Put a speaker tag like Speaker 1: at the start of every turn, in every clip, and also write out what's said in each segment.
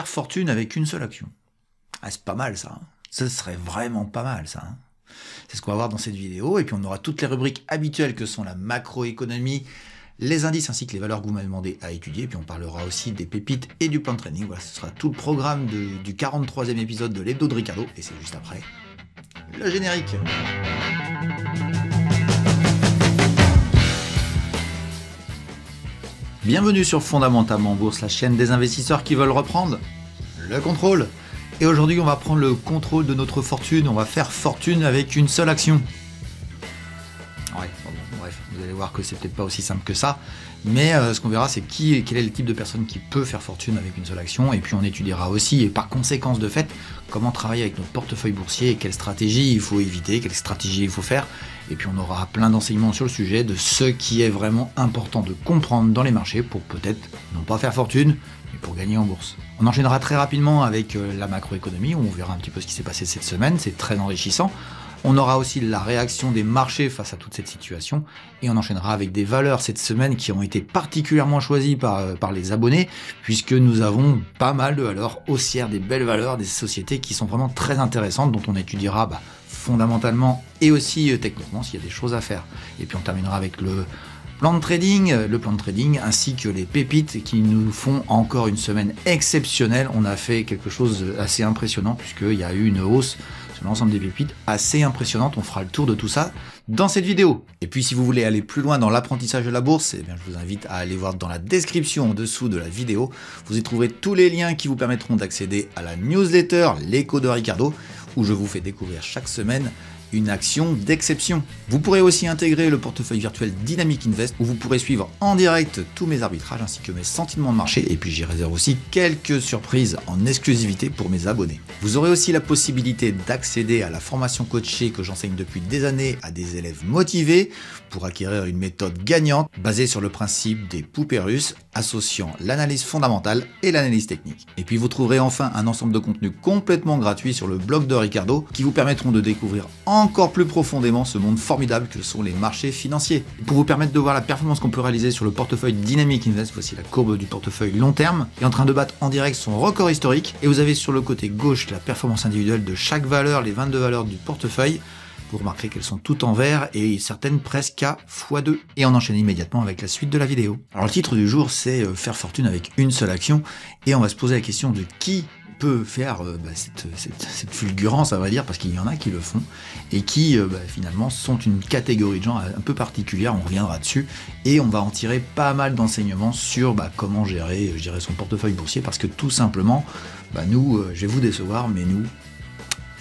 Speaker 1: fortune avec une seule action. Ah, c'est pas mal ça. Hein. Ce serait vraiment pas mal ça. Hein. C'est ce qu'on va voir dans cette vidéo. Et puis on aura toutes les rubriques habituelles que sont la macroéconomie, les indices ainsi que les valeurs que vous m'avez demandé à étudier. Et puis on parlera aussi des pépites et du plan de training. Voilà, ce sera tout le programme du 43e épisode de l'hebdo de Ricardo. Et c'est juste après le générique. Bienvenue sur Fondamentalement Bourse, la chaîne des investisseurs qui veulent reprendre le contrôle. Et aujourd'hui, on va prendre le contrôle de notre fortune. On va faire fortune avec une seule action. Ouais, bref, vous allez voir que c'est peut-être pas aussi simple que ça. Mais euh, ce qu'on verra, c'est qui, quel est le type de personne qui peut faire fortune avec une seule action. Et puis on étudiera aussi, et par conséquence de fait, comment travailler avec notre portefeuille boursier et quelles stratégies il faut éviter, quelles stratégies il faut faire et puis on aura plein d'enseignements sur le sujet de ce qui est vraiment important de comprendre dans les marchés pour peut-être non pas faire fortune, mais pour gagner en bourse. On enchaînera très rapidement avec euh, la macroéconomie, on verra un petit peu ce qui s'est passé cette semaine, c'est très enrichissant. On aura aussi la réaction des marchés face à toute cette situation et on enchaînera avec des valeurs cette semaine qui ont été particulièrement choisies par, euh, les abonnés puisque nous avons pas mal de valeurs haussières, des belles valeurs, des sociétés qui sont vraiment très intéressantes dont on étudiera bah, fondamentalement et aussi euh, techniquement s'il y a des choses à faire. Et puis on terminera avec le plan de trading, le plan de trading ainsi que les pépites qui nous font encore une semaine exceptionnelle. On a fait quelque chose d'assez impressionnant puisqu'il y a eu une hausse sur l'ensemble des pépites assez impressionnante. On fera le tour de tout ça dans cette vidéo. Et puis si vous voulez aller plus loin dans l'apprentissage de la bourse, eh bien, je vous invite à aller voir dans la description en dessous de la vidéo. Vous y trouverez tous les liens qui vous permettront d'accéder à la newsletter, l'écho de Ricardo où je vous fais découvrir chaque semaine une action d'exception. Vous pourrez aussi intégrer le portefeuille virtuel Dynamic Invest où vous pourrez suivre en direct tous mes arbitrages ainsi que mes sentiments de marché et puis j'y réserve aussi quelques surprises en exclusivité pour mes abonnés. Vous aurez aussi la possibilité d'accéder à la formation coachée que j'enseigne depuis des années à des élèves motivés pour acquérir une méthode gagnante basée sur le principe des poupées russes associant l'analyse fondamentale et l'analyse technique. Et puis vous trouverez enfin un ensemble de contenus complètement gratuits sur le blog de Ricardo qui vous permettront de découvrir en encore plus profondément ce monde formidable que sont les marchés financiers. pour vous permettre de voir la performance qu'on peut réaliser sur le portefeuille Dynamic Invest, voici la courbe du portefeuille long terme, est en train de battre en direct son record historique, et vous avez sur le côté gauche la performance individuelle de chaque valeur, les 22 valeurs du portefeuille, vous remarquerez qu'elles sont toutes en vert et certaines presque à x2. Et on enchaîne immédiatement avec la suite de la vidéo. Alors le titre du jour c'est euh, faire fortune avec une seule action et on va se poser la question de qui faire euh, bah, cette, fulgurance, à vrai dire, parce qu'il y en a qui le font, et qui euh, bah, finalement sont une catégorie de gens un peu particulière, on reviendra dessus, et on va en tirer pas mal d'enseignements sur bah, comment gérer, euh, je dirais, son portefeuille boursier, parce que tout simplement, nous, je vais vous décevoir, mais nous,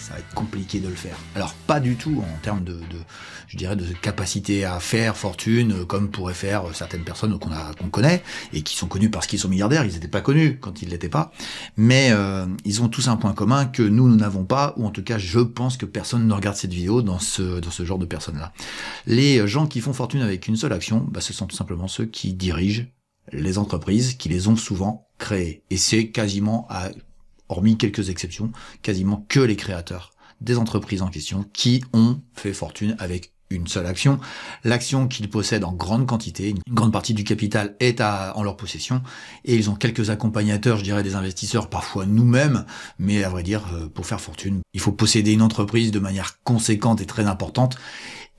Speaker 1: ça va être compliqué de le faire. Alors pas du tout en termes de, de je dirais, de capacité à faire fortune, euh, comme pourraient faire euh, certaines personnes qu'on qu'on connaît et qui sont connues parce qu'ils sont milliardaires. Ils n'étaient pas connus quand ils l'étaient pas, mais euh, ils ont tous un point commun que nous nous n'avons pas, ou en tout cas je pense que personne ne regarde cette vidéo dans ce dans ce genre de personnes là. Les gens qui font fortune avec une seule action, bah, ce sont tout simplement ceux qui dirigent les entreprises qui les ont souvent créées. Et c'est quasiment à hormis quelques exceptions, quasiment que les créateurs des entreprises en question qui ont fait fortune avec une seule action. L'action qu'ils possèdent en grande quantité, une grande partie du capital est à, en leur possession, et ils ont quelques accompagnateurs, je dirais des investisseurs, parfois nous-mêmes, mais à vrai dire, euh, pour faire fortune, il faut posséder une entreprise de manière conséquente et très importante,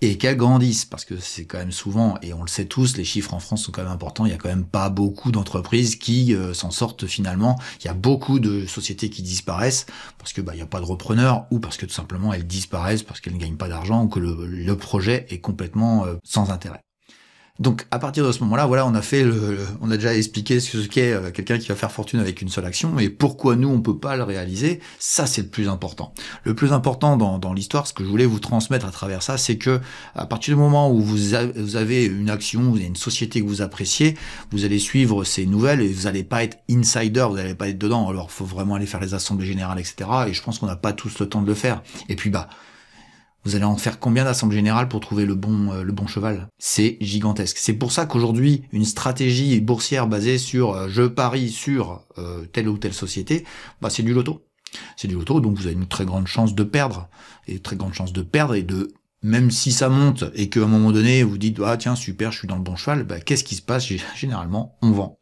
Speaker 1: et qu'elles grandissent, parce que c'est quand même souvent, et on le sait tous, les chiffres en France sont quand même importants, il y a quand même pas beaucoup d'entreprises qui euh, s'en sortent finalement, il y a beaucoup de sociétés qui disparaissent, parce que bah, il n'y a pas de repreneur, ou parce que tout simplement elles disparaissent, parce qu'elles ne gagnent pas d'argent, ou que le, projet est complètement euh, sans intérêt. Donc à partir de ce moment-là, voilà, on a fait, le, on a déjà expliqué ce qu'est euh, quelqu'un qui va faire fortune avec une seule action et pourquoi nous on peut pas le réaliser. Ça c'est le plus important. Le plus important dans, l'histoire, ce que je voulais vous transmettre à travers ça, c'est que à partir du moment où vous, vous avez une action, vous avez une société que vous appréciez, vous allez suivre ces nouvelles et vous n'allez pas être insider, vous n'allez pas être dedans. Alors il faut vraiment aller faire les assemblées générales, etc. Et je pense qu'on n'a pas tous le temps de le faire. Et puis bah vous allez en faire combien d'assemblées générales pour trouver le bon, euh, le bon cheval C'est gigantesque. C'est pour ça qu'aujourd'hui, une stratégie boursière basée sur euh, je parie sur euh, telle ou telle société, bah, c'est du loto. C'est du loto, donc vous avez une très grande chance de perdre. Et très grande chance de perdre et de même si ça monte et qu'à un moment donné vous dites ah tiens super je suis dans le bon cheval, bah, qu'est-ce qui se passe généralement on vend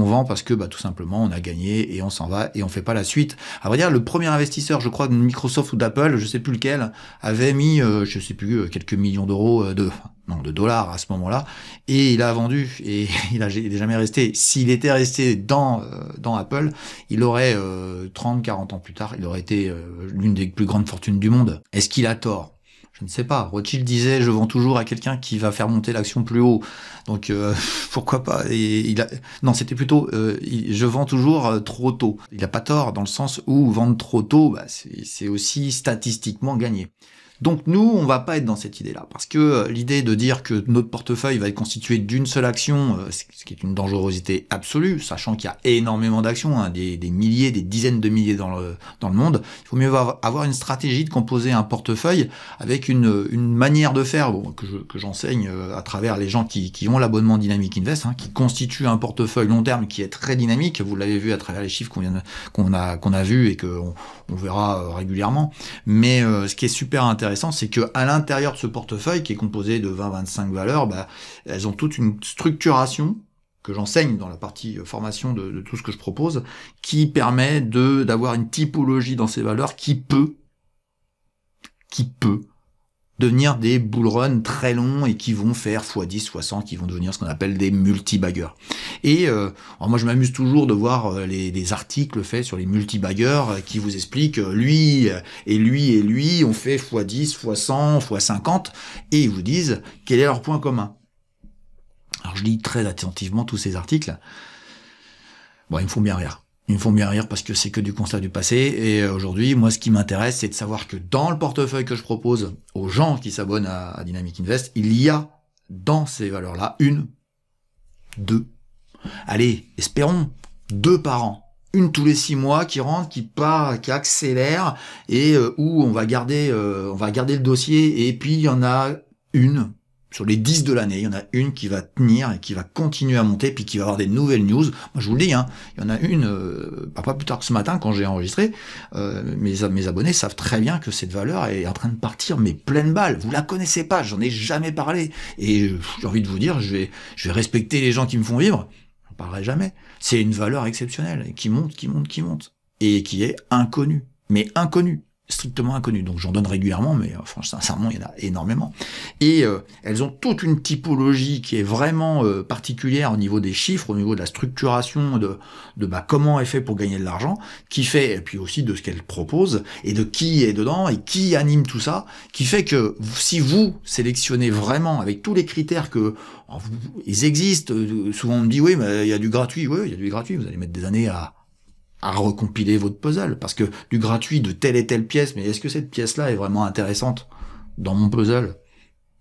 Speaker 1: on vend parce que bah, tout simplement on a gagné et on s'en va et on fait pas la suite. À vrai dire, le premier investisseur, je crois, de Microsoft ou d'Apple, je sais plus lequel, avait mis, euh, je sais plus, euh, quelques millions d'euros euh, de non de dollars à ce moment-là et il a vendu et il a jamais resté. S'il était resté dans dans Apple, il aurait 30, 40 ans plus tard, il aurait été l'une des plus grandes fortunes du monde. Est-ce qu'il a tort je ne sais pas. Rothschild disait je vends toujours à quelqu'un qui va faire monter l'action plus haut. Donc euh, pourquoi pas Et il a... Non, c'était plutôt euh, je vends toujours euh, trop tôt. Il n'a pas tort dans le sens où vendre trop tôt, bah, c'est aussi statistiquement gagné. Donc nous, on va pas être dans cette idée-là, parce que euh, l'idée de dire que notre portefeuille va être constitué d'une seule action, euh, ce qui est une dangerosité absolue, sachant qu'il y a énormément d'actions, hein, des, milliers, des dizaines de milliers dans le, dans le monde, il vaut mieux avoir une stratégie de composer un portefeuille avec une, manière de faire que j'enseigne euh, à travers les gens qui, qui ont l'abonnement Dynamic Invest, hein, qui constitue un portefeuille long terme qui est très dynamique, vous l'avez vu à travers les chiffres qu'on a, qu'on a vu et qu'on on verra régulièrement. Mais ce qui est super intéressant, c'est que à l'intérieur de ce portefeuille, qui est composé de 20-25 valeurs, bah, elles ont toute une structuration que j'enseigne dans la partie euh, formation de, de, tout ce que je propose, qui permet d'avoir une typologie dans ces valeurs qui peut, qui peut devenir des bullruns très longs et qui vont faire x10, x100, qui vont devenir ce qu'on appelle des multi Et euh, moi, je m'amuse toujours de voir euh, les, articles faits sur les multi euh, qui vous expliquent lui et lui et lui ont fait x10, x100, x50 et ils vous disent quel est leur point commun. Alors je lis très attentivement tous ces articles. Bon, ils me font bien rire. Il me font bien rire parce que c'est que du constat du passé. Et euh, aujourd'hui, moi, ce qui m'intéresse, c'est de savoir que dans le portefeuille que je propose aux gens qui s'abonnent à, Dynamic Invest, il y a dans ces valeurs-là une, deux. Allez, espérons deux par an. Une tous les six mois qui rentre, qui part, qui accélère et euh, où on va garder, euh, on va garder le dossier. Et puis il y en a une sur les 10 de l'année, il y en a une qui va tenir et qui va continuer à monter, puis qui va avoir des nouvelles news. Moi, je vous le dis, hein, il y en a une, euh, pas plus tard que ce matin quand j'ai enregistré, euh, mes, mes abonnés savent très bien que cette valeur est en train de partir, mais pleine balle. Vous la connaissez pas, j'en ai jamais parlé. Et j'ai envie de vous dire, je vais, je vais respecter les gens qui me font vivre. J'en parlerai jamais. C'est une valeur exceptionnelle, qui monte, qui monte, qui monte, et qui est inconnue, mais inconnue strictement inconnues. Donc j'en donne régulièrement, mais euh, franchement, sincèrement, il y en a énormément. Et euh, elles ont toute une typologie qui est vraiment euh, particulière au niveau des chiffres, au niveau de la structuration, de, de bah, comment est fait pour gagner de l'argent, qui fait, et puis aussi de ce qu'elle propose, et de qui est dedans, et qui anime tout ça, qui fait que si vous sélectionnez vraiment avec tous les critères que oh, ils existent, souvent on me dit oui, mais il y a du gratuit, oui, il y a du gratuit, vous allez mettre des années à à recompiler votre puzzle. Parce que du gratuit de telle et telle pièce, mais est-ce que cette pièce-là est vraiment intéressante dans mon puzzle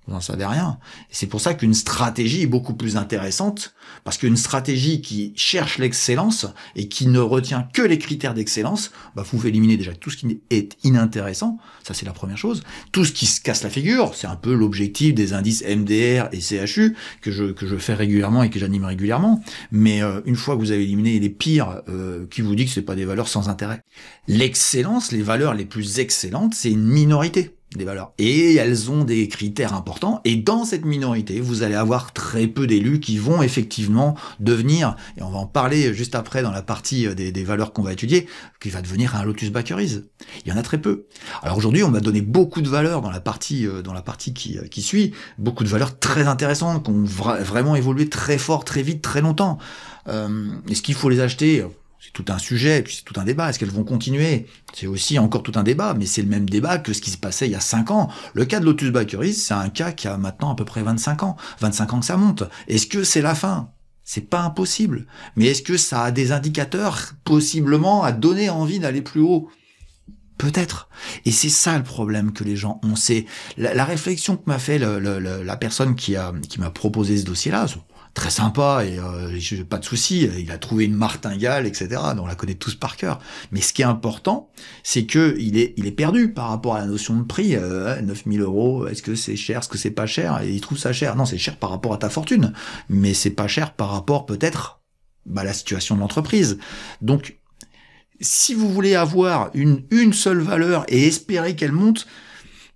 Speaker 1: vous n'en savez rien. C'est pour ça qu'une stratégie est beaucoup plus intéressante, parce qu'une stratégie qui cherche l'excellence et qui ne retient que les critères d'excellence, bah, vous pouvez éliminer déjà tout ce qui est inintéressant, ça c'est la première chose. Tout ce qui se casse la figure, c'est un peu l'objectif des indices MDR et CHU que je, que je fais régulièrement et que j'anime régulièrement. Mais euh, une fois que vous avez éliminé les pires euh, qui vous dit que ce c'est pas des valeurs sans intérêt, l'excellence, les valeurs les plus excellentes, c'est une minorité valeurs. Et elles ont des critères importants. Et dans cette minorité, vous allez avoir très peu d'élus qui vont effectivement devenir, et on va en parler juste après dans la partie euh, des, valeurs qu'on va étudier, qui va devenir un Lotus Bakeries. Il y en a très peu. Alors aujourd'hui, on va donné beaucoup de valeurs dans la partie, euh, dans la partie euh, qui, suit, beaucoup de valeurs très intéressantes, qui ont vraiment évolué très fort, très vite, très longtemps. Est-ce qu'il faut les acheter c'est tout un sujet, puis c'est tout un débat. Est-ce qu'elles vont continuer C'est aussi encore tout un débat, mais c'est le même débat que ce qui se passait il y a 5 ans. Le cas de Lotus Bakeries, c'est un cas qui a maintenant à peu près 25 ans. 25 ans que ça monte. Est-ce que c'est la fin c'est pas impossible. Mais est-ce que ça a des indicateurs possiblement à donner envie d'aller plus haut Peut-être. Et c'est ça le problème que les gens ont. C'est la, réflexion que m'a fait la personne qui qui m'a proposé ce dossier-là, très sympa et euh, pas de souci. Il a trouvé une martingale, etc. On la connaît tous par cœur. Mais ce qui est important, c'est que il est, il est perdu par rapport à la notion de prix. Euh, 9000 euros, est-ce que c'est cher, est-ce que c'est pas cher et Il trouve ça cher. Non, c'est cher par rapport à ta fortune, mais c'est pas cher par rapport peut-être bah, à la situation de l'entreprise. Donc, si vous voulez avoir une, une seule valeur et espérer qu'elle monte,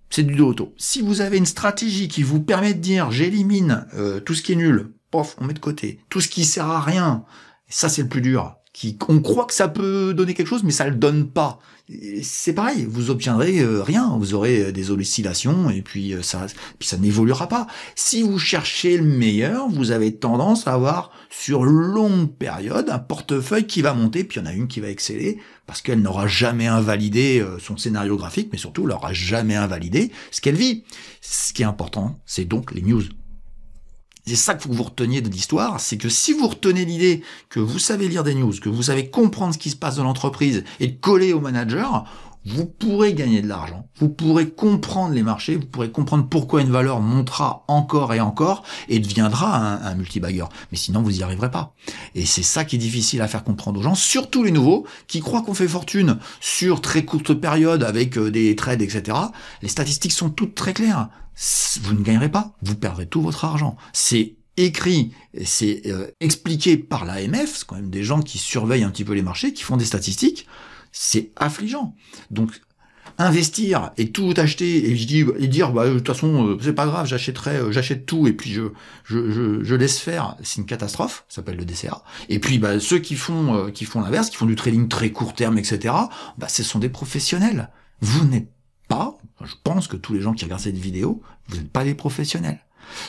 Speaker 1: c'est du dodo Si vous avez une stratégie qui vous permet de dire j'élimine euh, tout ce qui est nul, pof, on met de côté. Tout ce qui sert à rien, ça c'est le plus dur. Qui, on croit que ça peut donner quelque chose, mais ça le donne pas. C'est pareil, vous obtiendrez euh, rien, vous aurez euh, des oscillations et puis euh, ça, puis ça n'évoluera pas. Si vous cherchez le meilleur, vous avez tendance à avoir sur longue période un portefeuille qui va monter, puis il y en a une qui va exceller parce qu'elle n'aura jamais invalidé son scénario graphique, mais surtout elle n'aura jamais invalidé ce qu'elle vit. Ce qui est important, c'est donc les news c'est ça qu'il faut que vous reteniez de l'histoire, c'est que si vous retenez l'idée que vous savez lire des news, que vous savez comprendre ce qui se passe dans l'entreprise et coller au manager, vous pourrez gagner de l'argent, vous pourrez comprendre les marchés, vous pourrez comprendre pourquoi une valeur montera encore et encore et deviendra un, multibagger. Mais sinon, vous n'y arriverez pas. Et c'est ça qui est difficile à faire comprendre aux gens, surtout les nouveaux, qui croient qu'on fait fortune sur très courte période avec euh, des trades, etc. Les statistiques sont toutes très claires. Vous ne gagnerez pas, vous perdrez tout votre argent. C'est écrit, c'est euh, expliqué par l'AMF, c'est quand même des gens qui surveillent un petit peu les marchés, qui font des statistiques c'est affligeant. Donc investir et tout acheter et je dire bah de toute façon euh, c'est pas grave j'achèterai euh, j'achète tout et puis je je, laisse faire c'est une catastrophe ça s'appelle le DCA et puis bah, ceux qui font euh, qui font l'inverse qui font du trading très court terme etc bah ce sont des professionnels vous n'êtes pas je pense que tous les gens qui regardent cette vidéo vous n'êtes pas des professionnels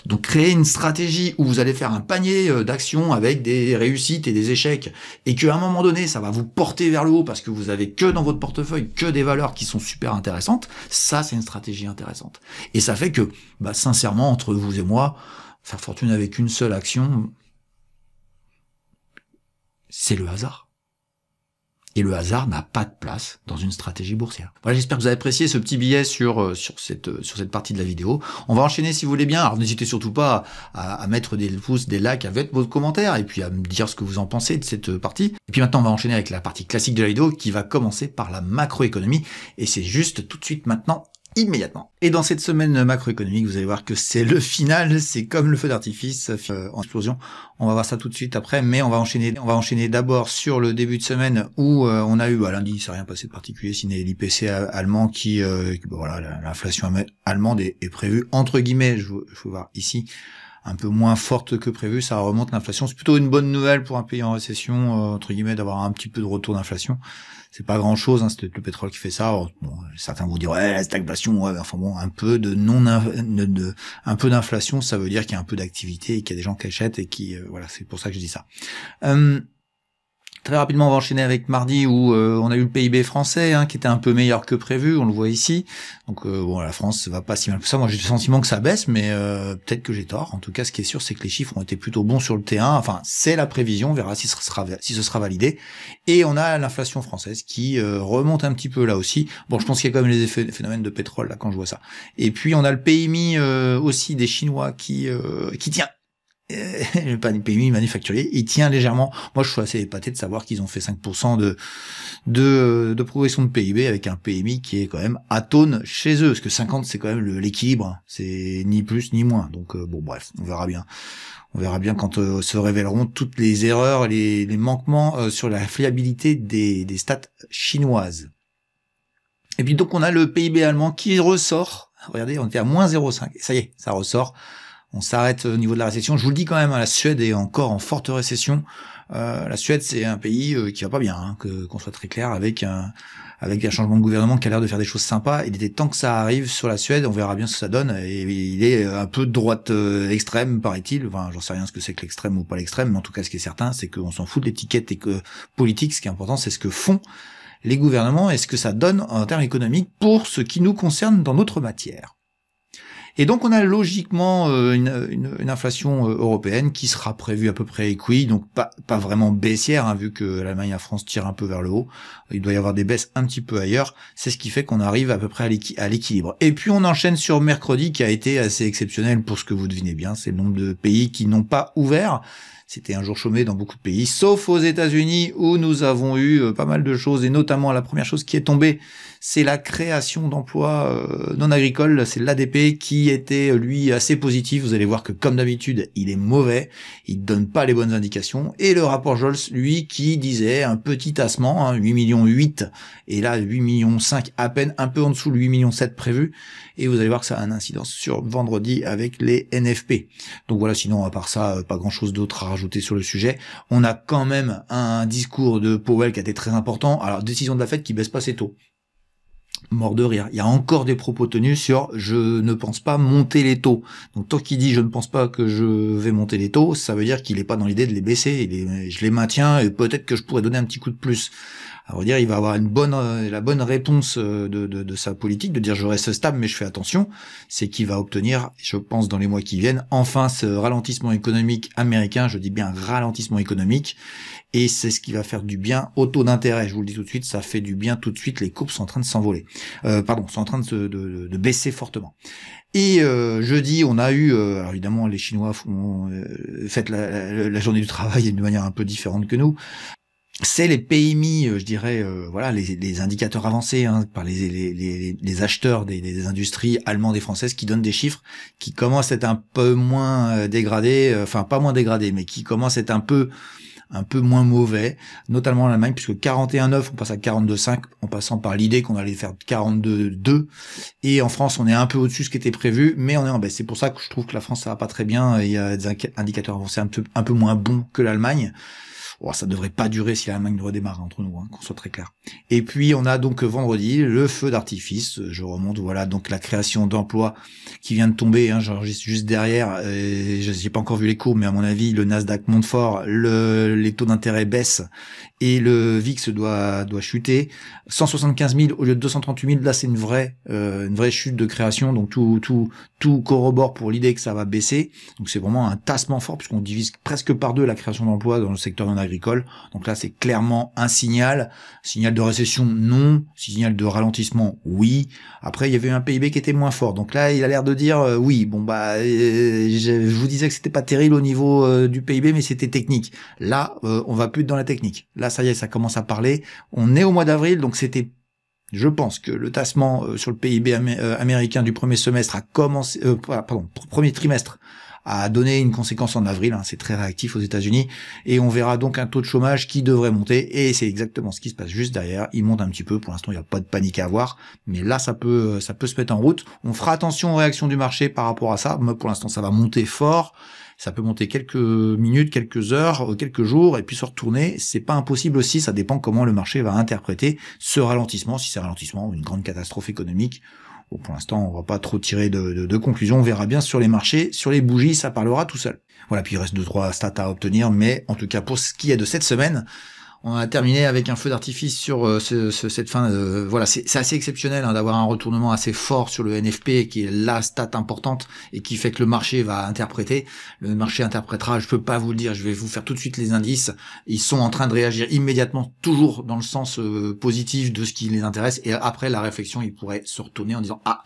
Speaker 1: donc créer une stratégie où vous allez faire un panier euh, d'actions avec des réussites et des échecs et qu'à un moment donné ça va vous porter vers le haut parce que vous avez que dans votre portefeuille que des valeurs qui sont super intéressantes, ça c'est une stratégie intéressante. Et ça fait que bah, sincèrement entre vous et moi, faire fortune avec une seule action, c'est le hasard. Et le hasard n'a pas de place dans une stratégie boursière. Voilà, j'espère que vous avez apprécié ce petit billet sur, euh, sur, cette, euh, sur cette partie de la vidéo. On va enchaîner si vous voulez bien. Alors n'hésitez surtout pas à, à, mettre des pouces, des likes, à mettre vos commentaires et puis à me dire ce que vous en pensez de cette euh, partie. Et puis maintenant, on va enchaîner avec la partie classique de la vidéo qui va commencer par la macroéconomie. Et c'est juste tout de suite maintenant immédiatement. Et dans cette semaine macroéconomique, vous allez voir que c'est le final, c'est comme le feu d'artifice euh, en explosion. On va voir ça tout de suite après, mais on va enchaîner. On va enchaîner d'abord sur le début de semaine où euh, on a eu, bah, lundi, ça n'a rien passé de particulier, n'est l'IPC allemand qui, euh, voilà, l'inflation allemande est, prévue entre guillemets, je, vous, voir ici un peu moins forte que prévu, ça remonte l'inflation. C'est plutôt une bonne nouvelle pour un pays en récession, euh, entre guillemets, d'avoir un petit peu de retour d'inflation c'est pas grand chose, hein, c'est le pétrole qui fait ça. certains vont dire la stagflation, enfin bon, un peu de non, un peu d'inflation, ça veut dire qu'il y a un peu d'activité et qu'il y a des gens qui achètent et qui, euh, voilà, c'est pour ça que je dis ça. Euh, Très rapidement, on va enchaîner avec mardi où euh, on a eu le PIB français hein, qui était un peu meilleur que prévu, on le voit ici. Donc euh, bon, la France va pas si mal que ça. Moi, j'ai le sentiment que ça baisse, mais euh, peut-être que j'ai tort. En tout cas, ce qui est sûr, c'est que les chiffres ont été plutôt bons sur le T1. Enfin, c'est la prévision, on verra si ce sera, si ce sera validé. Et on a l'inflation française qui remonte un petit peu là aussi. Bon, je pense qu'il y a quand même les phénomènes de pétrole là quand je vois ça. Et puis on a le PMI aussi des Chinois qui qui tient euh, le PMI manufacturier, il tient légèrement. Moi, je suis assez épaté de savoir qu'ils ont fait 5% de, de, progression de PIB avec un PMI qui est quand même à atone chez eux. Parce que 50, c'est quand même l'équilibre. Hein. C'est ni plus ni moins. Donc, euh, bon, bref, on verra bien. On verra bien quand euh, se révéleront toutes les erreurs, les, les manquements sur la fiabilité des, des stats chinoises. Et puis, donc, on a le PIB allemand qui ressort. Regardez, on était à moins 0,5. Ça y est, ça ressort on s'arrête au niveau de la récession. Je vous le dis quand même, hein, la Suède est encore en forte récession. Euh, la Suède, c'est un pays euh, qui va pas bien, hein, que qu'on soit très clair, avec un avec un changement de gouvernement qui a l'air de faire des choses sympas. Il était temps que ça arrive sur la Suède. On verra bien ce que ça donne. Et il est un peu de droite euh, extrême, paraît-il. Enfin, j'en sais rien ce que c'est que l'extrême ou pas l'extrême, mais en tout cas, ce qui est certain, c'est qu'on s'en fout de l'étiquette et que politique. Ce qui est important, c'est ce que font les gouvernements et ce que ça donne en termes économiques pour ce qui nous concerne dans notre matière. Et donc on a logiquement euh, une, inflation euh, européenne qui sera prévue à peu près équilibrée, donc pas, vraiment baissière, hein, vu que l'Allemagne et la France tirent un peu vers le haut. Il doit y avoir des baisses un petit peu ailleurs. C'est ce qui fait qu'on arrive à peu près à l'équilibre. Et puis on enchaîne sur mercredi qui a été assez exceptionnel pour ce que vous devinez bien, c'est le nombre de pays qui n'ont pas ouvert. C'était un jour chômé dans beaucoup de pays, sauf aux États-Unis où nous avons eu euh, pas mal de choses et notamment la première chose qui est tombée, c'est la création d'emplois euh, non agricoles. C'est l'ADP qui était, euh, lui, assez positif. Vous allez voir que, comme d'habitude, il est mauvais. Il donne pas les bonnes indications. Et le rapport Jols, lui, qui disait un petit tassement, hein, 8 millions 8, et là, 8 millions 5, à peine un peu en dessous de 8 millions 7 prévu. Et vous allez voir que ça a un incidence sur vendredi avec les NFP. Donc voilà, sinon, à part ça, euh, pas grand chose d'autre à rajouter sur le sujet. On a quand même un discours de Powell qui a été très important. Alors, décision de la fête qui baisse pas ses taux mort de rire. Il y a encore des propos tenus sur je ne pense pas monter les taux. Donc tant qu'il dit je ne pense pas que je vais monter les taux, ça veut dire qu'il n'est pas dans l'idée de les baisser. je les maintiens et peut-être que je pourrais donner un petit coup de plus à vrai dire, il va avoir une bonne, euh, la bonne réponse euh, de, sa politique, de dire je reste stable mais je fais attention, c'est qu'il va obtenir, je pense, dans les mois qui viennent, enfin ce ralentissement économique américain, je dis bien ralentissement économique, et c'est ce qui va faire du bien au taux d'intérêt. Je vous le dis tout de suite, ça fait du bien tout de suite, les courbes sont en train de s'envoler. Euh, pardon, sont en train de, baisser fortement. Et je jeudi, on a eu, alors évidemment, les Chinois font, fait la, la, journée du travail d'une manière un peu différente que nous c'est les PMI, euh, je dirais, euh, voilà, les, indicateurs avancés hein, par les, acheteurs des, industries allemandes et françaises qui donnent des chiffres qui commencent à être un peu moins euh, dégradés, enfin pas moins dégradés, mais qui commencent à être un peu un peu moins mauvais, notamment en Allemagne, puisque 41,9, on passe à 42,5, en passant par l'idée qu'on allait faire 42,2. Et en France, on est un peu au-dessus de ce qui était prévu, mais on est en baisse. C'est pour ça que je trouve que la France, ça va pas très bien. Il y a des indicateurs avancés un un peu moins bons que l'Allemagne ça ne devrait pas durer si la manque doit redémarre entre nous, hein, qu'on soit très clair. Et puis, on a donc vendredi le feu d'artifice. Je remonte, voilà, donc la création d'emplois qui vient de tomber. Hein, J'enregistre juste derrière. Euh, je n'ai pas encore vu les cours, mais à mon avis, le Nasdaq monte fort, les taux d'intérêt baissent et le VIX doit doit chuter. 175 000 au lieu de 238 000. Là, c'est une vraie euh, une vraie chute de création. Donc tout tout tout corrobore pour l'idée que ça va baisser. Donc c'est vraiment un tassement fort puisqu'on divise presque par deux la création d'emplois dans le secteur de navires. Donc là, c'est clairement un signal. Signal de récession, non. Signal de ralentissement, oui. Après, il y avait un PIB qui était moins fort. Donc là, il a l'air de dire, euh, oui, bon bah, euh, je, vous disais que c'était pas terrible au niveau euh, du PIB, mais c'était technique. Là, on va plus dans la technique. Là, ça y est, ça commence à parler. On est au mois d'avril, donc c'était je pense que le tassement sur le PIB américain du premier semestre a commencé, pardon, premier trimestre a donné une conséquence en avril. Hein, c'est très réactif aux États-Unis et on verra donc un taux de chômage qui devrait monter et c'est exactement ce qui se passe juste derrière. Il monte un petit peu. Pour l'instant, il n'y a pas de panique à avoir, mais là, ça peut, euh, ça peut se mettre en route. On fera attention aux réactions du marché par rapport à ça. mais pour l'instant, ça va monter fort. Ça peut monter quelques minutes, quelques heures, euh, quelques jours, et puis se retourner. C'est pas impossible aussi. Ça dépend comment le marché va interpréter ce ralentissement, si c'est un ralentissement ou une grande catastrophe économique pour l'instant, on va pas trop tirer de, de conclusions. On verra bien sur les marchés, sur les bougies, ça parlera tout seul. Voilà, puis il reste deux trois stats à obtenir, mais en tout cas pour ce qui est de cette semaine, on a terminé avec un feu d'artifice sur euh, ce, cette fin. voilà, c'est assez exceptionnel hein, d'avoir un retournement assez fort sur le NFP, qui est la stat importante et qui fait que le marché va interpréter. Le marché interprétera. Je peux pas vous le dire. Je vais vous faire tout de suite les indices. Ils sont en train de réagir immédiatement, toujours dans le sens euh, positif de ce qui les intéresse. Et après la réflexion, ils pourraient se retourner en disant ah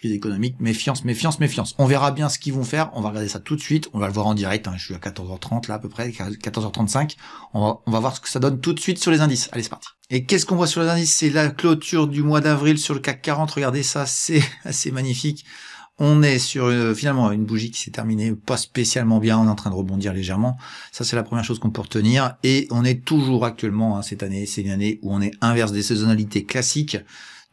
Speaker 1: crise économique, méfiance, méfiance, méfiance. On verra bien ce qu'ils vont faire, on va regarder ça tout de suite, on va le voir en direct, hein. je suis à 14h30 là à peu près, 14h35, on va, on va voir ce que ça donne tout de suite sur les indices. Allez, c'est parti. Et qu'est-ce qu'on voit sur les indices C'est la clôture du mois d'avril sur le CAC 40, regardez ça, c'est assez magnifique. On est sur euh, finalement une bougie qui s'est terminée pas spécialement bien, on est en train de rebondir légèrement. Ça c'est la première chose qu'on peut retenir. Et on est toujours actuellement hein, cette année, c'est une année où on est inverse des saisonnalités classiques.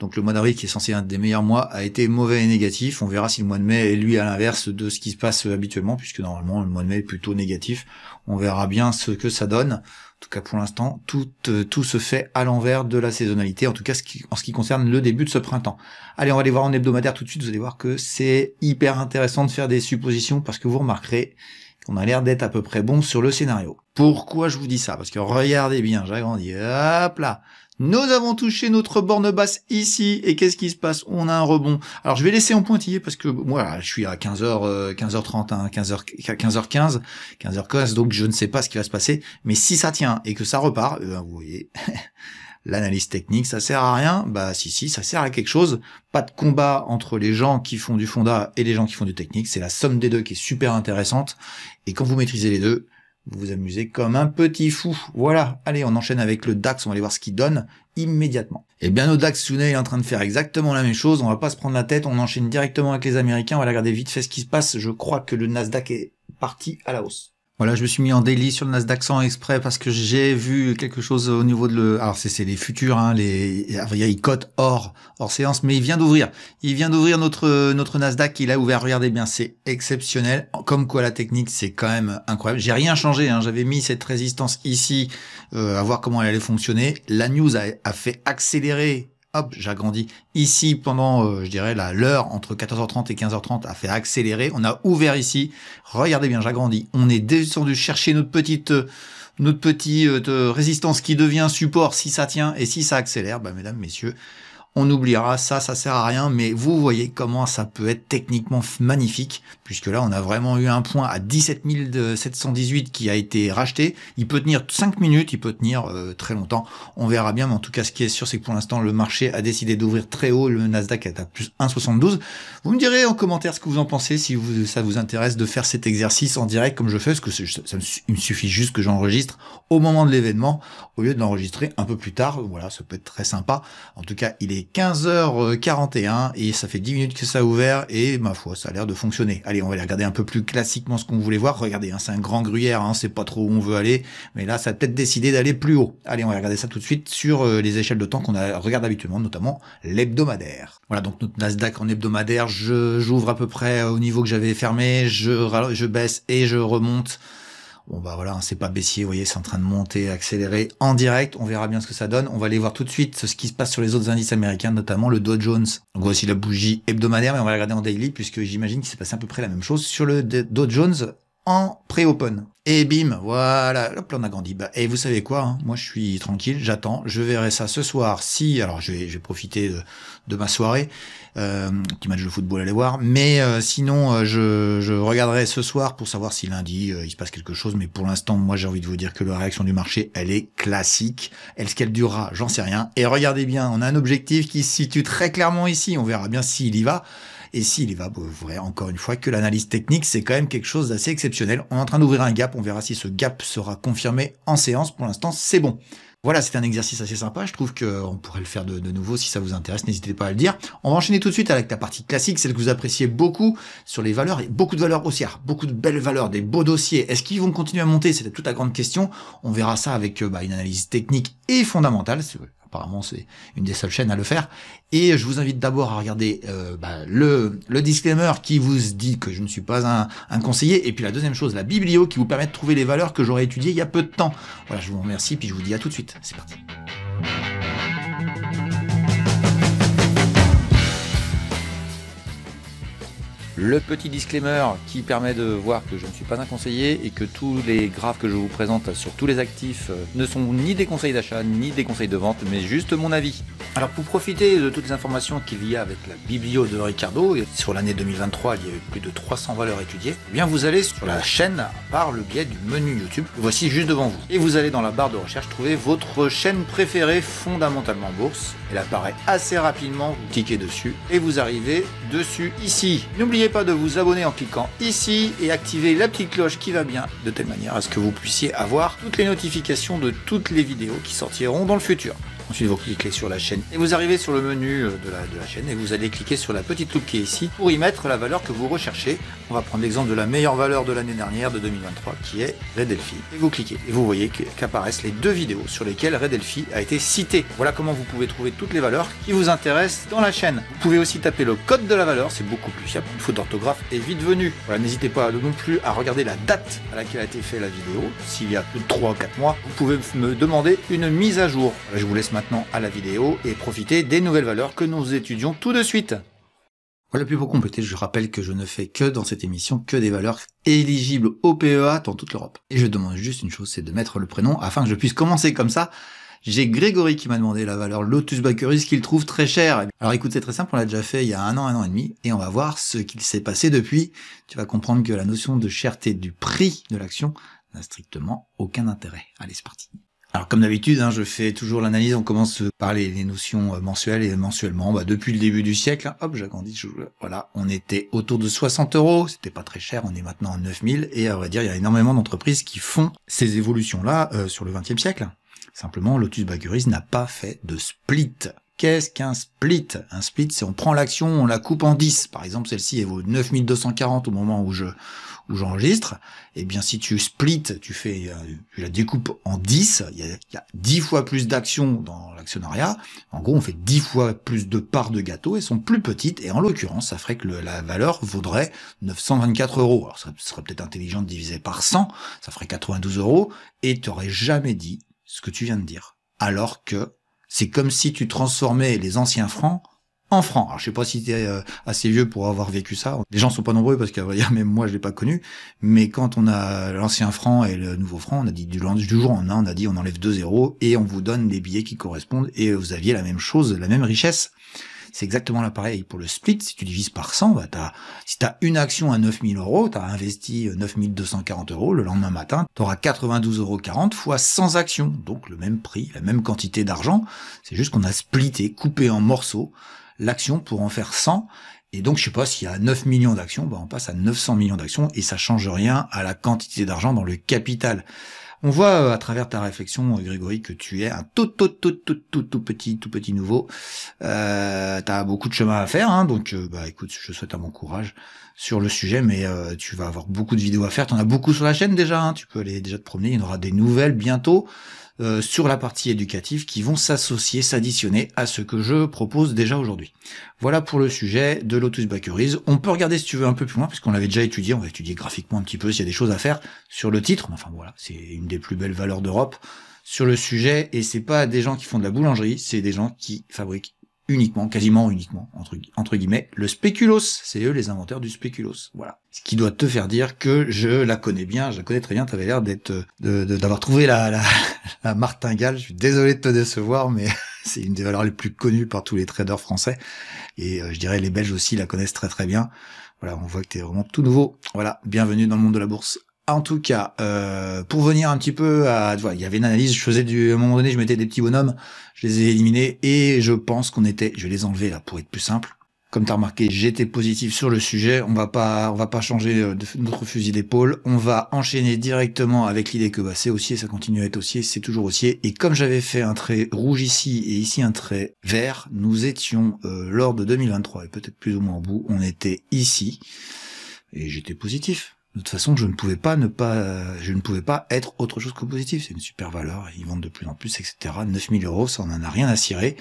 Speaker 1: Donc le mois d'avril qui est censé être un des meilleurs mois a été mauvais et négatif. On verra si le mois de mai est lui à l'inverse de ce qui se passe habituellement, puisque normalement le mois de mai est plutôt négatif. On verra bien ce que ça donne. En tout cas pour l'instant, tout, euh, tout se fait à l'envers de la saisonnalité, en tout cas en ce qui concerne le début de ce printemps. Allez, on va aller voir en hebdomadaire tout de suite, vous allez voir que c'est hyper intéressant de faire des suppositions, parce que vous remarquerez qu'on a l'air d'être à peu près bon sur le scénario. Pourquoi je vous dis ça Parce que regardez bien, j'agrandis, hop là nous avons touché notre borne basse ici, et qu'est-ce qui se passe On a un rebond. Alors je vais laisser en pointillé parce que moi je suis à 15h, 15h30, 15h, 15 15h15, donc je ne sais pas ce qui va se passer. Mais si ça tient et que ça repart, eh ben, vous voyez, l'analyse technique ça sert à rien. Bah si si, ça sert à quelque chose. Pas de combat entre les gens qui font du fonda et les gens qui font du technique. C'est la somme des deux qui est super intéressante. Et quand vous maîtrisez les deux, vous vous amusez comme un petit fou. Voilà. Allez, on enchaîne avec le DAX. On va aller voir ce qu'il donne immédiatement. Eh bien, le DAX il est en train de faire exactement la même chose. On va pas se prendre la tête. On enchaîne directement avec les Américains. On va regarder vite fait ce qui se passe. Je crois que le Nasdaq est parti à la hausse. Voilà, je me suis mis en délit sur le Nasdaq 100 exprès parce que j'ai vu quelque chose au niveau de le. Alors c'est les futurs, hein, les il cote hors hors séance, mais il vient d'ouvrir. Il vient d'ouvrir notre notre Nasdaq. Il a ouvert. Regardez bien, c'est exceptionnel. Comme quoi la technique, c'est quand même incroyable. J'ai rien changé. Hein. J'avais mis cette résistance ici, euh, à voir comment elle allait fonctionner. La news a, a fait accélérer hop, j'agrandis. Ici, pendant, euh, je dirais, l'heure entre 14h30 et 15h30 a fait accélérer. On a ouvert ici. Regardez bien, j'agrandis. On est descendu chercher notre petite, euh, notre petite euh, résistance qui devient support si ça tient et si ça accélère. Bah, mesdames, messieurs, on oubliera ça, ça sert à rien, mais vous voyez comment ça peut être techniquement magnifique, puisque là on a vraiment eu un point à 17 718 qui a été racheté, il peut tenir 5 minutes, il peut tenir euh, très longtemps, on verra bien, mais en tout cas ce qui est sûr c'est que pour l'instant le marché a décidé d'ouvrir très haut, le Nasdaq est à plus 1,72, vous me direz en commentaire ce que vous en pensez, si vous, ça vous intéresse de faire cet exercice en direct comme je fais, parce que ça me, me suffit juste que j'enregistre au moment de l'événement, au lieu de l'enregistrer un peu plus tard, voilà, ça peut être très sympa, en tout cas il est 15h41 et ça fait 10 minutes que ça a ouvert et ma foi, ça a l'air de fonctionner. Allez, on va aller regarder un peu plus classiquement ce qu'on voulait voir. Regardez, hein, c'est un grand gruyère, hein, c'est pas trop où on veut aller, mais là, ça a peut-être décidé d'aller plus haut. Allez, on va regarder ça tout de suite sur euh, les échelles de temps qu'on regarde habituellement, notamment l'hebdomadaire. Voilà, donc notre Nasdaq en hebdomadaire, j'ouvre à peu près au niveau que j'avais fermé, je, je baisse et je remonte. Bon bah voilà, hein, c'est pas baissier, vous voyez, c'est en train de monter, accélérer en direct. On verra bien ce que ça donne. On va aller voir tout de suite ce qui se passe sur les autres indices américains, notamment le Dow Jones. Donc voici la bougie hebdomadaire, mais on va la regarder en daily puisque j'imagine qu'il s'est passé à peu près la même chose sur le Dow Jones en pré-open. Et bim, voilà, le plan a grandi. Bah, et vous savez quoi, hein, moi je suis tranquille, j'attends, je verrai ça ce soir. Si, alors je vais, profiter de, ma soirée, qui euh, petit match de football à aller voir, mais euh, sinon euh, je, je regarderai ce soir pour savoir si lundi il se passe quelque chose. Mais pour l'instant, moi j'ai envie de vous dire que la réaction du marché, elle est classique. Est-ce qu'elle durera J'en sais rien. Et regardez bien, on a un objectif qui se situe très clairement ici, on verra bien s'il y va. Et s'il y va, bah, vous verrez encore une fois que l'analyse technique, c'est quand même quelque chose d'assez exceptionnel. On est en train d'ouvrir un gap, on verra si ce gap sera confirmé en séance. Pour l'instant, c'est bon. Voilà, c'est un exercice assez sympa. Je trouve qu'on euh, pourrait le faire de, nouveau si ça vous intéresse. N'hésitez pas à le dire. On va enchaîner tout de suite avec la partie classique, celle que vous appréciez beaucoup sur les valeurs et beaucoup de valeurs haussières, beaucoup de belles valeurs, des beaux dossiers. Est-ce qu'ils vont continuer à monter C'était toute la grande question. On verra ça avec euh, bah, une analyse technique et fondamentale. Apparemment, c'est une des seules chaînes à le faire. Et je vous invite d'abord à regarder euh, bah, le, le, disclaimer qui vous dit que je ne suis pas un, un, conseiller. Et puis la deuxième chose, la biblio qui vous permet de trouver les valeurs que j'aurais étudiées il y a peu de temps. Voilà, je vous remercie, puis je vous dis à tout de suite. C'est parti. Le petit disclaimer qui permet de voir que je ne suis pas un conseiller et que tous les graphes que je vous présente sur tous les actifs euh, ne sont ni des conseils d'achat ni des conseils de vente, mais juste mon avis. Alors pour profiter de toutes les informations qu'il y a avec la biblio de Ricardo, et sur l'année 2023 il y a eu plus de 300 valeurs étudiées, eh bien vous allez sur la chaîne par le biais du menu YouTube, voici juste devant vous. Et vous allez dans la barre de recherche trouver votre chaîne préférée fondamentalement bourse. Elle apparaît assez rapidement, vous cliquez dessus et vous arrivez dessus ici. N'oubliez pas de vous abonner en cliquant ici et activer la petite cloche qui va bien, de telle manière à ce que vous puissiez avoir toutes les notifications de toutes les vidéos qui sortiront dans le futur. Ensuite, vous cliquez sur la chaîne et vous arrivez sur le menu euh, de la, chaîne et vous allez cliquer sur la petite loupe qui est ici pour y mettre la valeur que vous recherchez. On va prendre l'exemple de la meilleure valeur de l'année dernière de 2023 qui est Red Et vous cliquez et vous voyez qu'apparaissent les deux vidéos sur lesquelles Red a été cité. Voilà comment vous pouvez trouver toutes les valeurs qui vous intéressent dans la chaîne. Vous pouvez aussi taper le code de la valeur, c'est beaucoup plus fiable. Une faute d'orthographe est vite venue. Voilà, n'hésitez pas non plus à regarder la date à laquelle a été faite la vidéo. S'il y a plus de 3 ou 4 mois, vous pouvez me demander une mise à jour. je vous laisse maintenant à la vidéo et profiter des nouvelles valeurs que nous étudions tout de suite. Voilà, puis pour compléter, je rappelle que je ne fais que dans cette émission que des valeurs éligibles au PEA dans toute l'Europe. Et je demande juste une chose, c'est de mettre le prénom afin que je puisse commencer comme ça. J'ai Grégory qui m'a demandé la valeur Lotus Bacurus qu'il trouve très chère. Alors écoute, c'est très simple, on l'a déjà fait il y a un an, un an et demi, et on va voir ce qu'il s'est passé depuis. Tu vas comprendre que la notion de cherté du prix de l'action n'a strictement aucun intérêt. Allez, c'est parti. Alors comme d'habitude, hein, je fais toujours l'analyse, on commence par les, notions euh, mensuelles et mensuellement. Bah, depuis le début du siècle, hein, hop, j'agrandis, voilà, on était autour de 60 euros, c'était pas très cher, on est maintenant à 9000, et à vrai dire, il y a énormément d'entreprises qui font ces évolutions-là euh, sur le 20e siècle. Simplement, Lotus Baguris n'a pas fait de split. Qu'est-ce qu'un split Un split, c'est on prend l'action, on la coupe en 10. Par exemple, celle-ci, elle vaut 9240 au moment où je, où j'enregistre, eh bien si tu splits, tu fais euh, la découpes en 10, il y a, 10 fois plus d'actions dans l'actionnariat. En gros, on fait 10 fois plus de parts de gâteau, elles sont plus petites, et en l'occurrence, ça ferait que la valeur vaudrait 924 euros. Alors ça serait peut-être intelligent de diviser par 100, ça ferait 92 euros, et tu n'aurais jamais dit ce que tu viens de dire. Alors que c'est comme si tu transformais les anciens francs francs. Alors, je sais pas si tu es euh, assez vieux pour avoir vécu ça. Les gens sont pas nombreux parce que même moi je l'ai pas connu. Mais quand on a l'ancien franc et le nouveau franc, on a dit du du jour en un, on a dit on enlève 2 zéros et on vous donne des billets qui correspondent et vous aviez la même chose, la même richesse. C'est exactement l'appareil Pour le split, si tu divises par 100, bah, si tu as une action à 9000 euros, tu as investi 9240 euh, euros, le lendemain matin, tu auras 92,40 euros fois 100 actions. Donc le même prix, la même quantité d'argent. C'est juste qu'on a splitté, coupé en morceaux l'action pour en faire 100. Et donc, je sais pas, s'il y a 9 millions d'actions, bah, on passe à 900 millions d'actions et ça change rien à la quantité d'argent dans le capital. On voit euh, à travers ta réflexion, euh, Grégory, que tu es un tout, tout, tout, tout, tout, tout petit, tout petit nouveau. Euh, tu as beaucoup de chemin à faire, hein, donc euh, bah écoute, je souhaite un bon courage sur le sujet, mais tu vas avoir beaucoup de vidéos à faire. T'en as beaucoup sur la chaîne déjà, hein. tu peux aller déjà te promener. Il y en aura des nouvelles bientôt. Euh, sur la partie éducative qui vont s'associer, s'additionner à ce que je propose déjà aujourd'hui. Voilà pour le sujet de Lotus Bakeries. On peut regarder si tu veux un peu plus loin, puisqu'on l'avait déjà étudié, on va étudier graphiquement un petit peu s'il y a des choses à faire sur le titre, enfin voilà, c'est une des plus belles valeurs d'Europe sur le sujet, et c'est pas des gens qui font de la boulangerie, c'est des gens qui fabriquent uniquement, quasiment uniquement, entre, guillemets, le spéculos. C'est eux les inventeurs du spéculos. Voilà. Ce qui doit te faire dire que je la connais bien, je la connais très bien, t'avais l'air d'être, euh, d'avoir trouvé la, la, martingale. Je suis désolé de te décevoir, mais c'est une des valeurs les plus connues par tous les traders français. Et euh, je dirais les Belges aussi la connaissent très très bien. Voilà, on voit que tu es vraiment tout nouveau. Voilà, bienvenue dans le monde de la bourse. En tout cas, euh, pour venir un petit peu à, vois, il y avait une analyse, je faisais du, à un moment donné, je mettais des petits bonhommes, je les ai éliminés et je pense qu'on était, je vais les enlever là pour être plus simple. Comme t'as remarqué, j'étais positif sur le sujet. On va pas, on va pas changer euh, notre fusil d'épaule. On va enchaîner directement avec l'idée que bah, c'est haussier, ça continue à être haussier, c'est toujours haussier. Et comme j'avais fait un trait rouge ici et ici un trait vert, nous étions euh, lors de 2023 et peut-être plus ou moins au bout, on était ici et j'étais positif de toute façon, je ne pouvais pas ne pas, je ne pouvais pas être autre chose que positif. C'est une super valeur. Ils vendent de plus en plus, etc. 9000 euros, ça n'en a rien à cirer.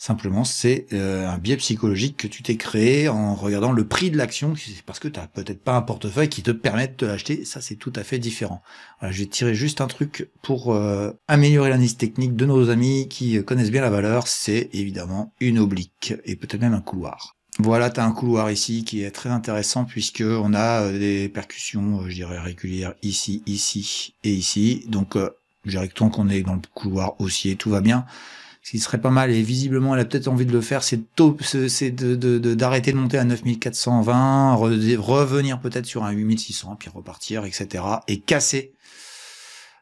Speaker 1: Simplement, c'est euh, un biais psychologique que tu t'es créé en regardant le prix de l'action, C'est parce que tu n'as peut-être pas un portefeuille qui te permet de te l'acheter. Ça, c'est tout à fait différent. Voilà, je vais tirer juste un truc pour euh, améliorer l'analyse technique de nos amis qui connaissent bien la valeur. C'est évidemment une oblique et peut-être même un couloir. Voilà, tu as un couloir ici qui est très intéressant puisque on a euh, des percussions, euh, je dirais, régulières ici, ici et ici. Donc, euh, que tant qu'on est dans le couloir haussier, tout va bien. Ce qui serait pas mal, et visiblement elle a peut-être envie de le faire, c'est d'arrêter de, de, de, monter à 9420, revenir peut-être sur un 8600, puis repartir, etc. Et casser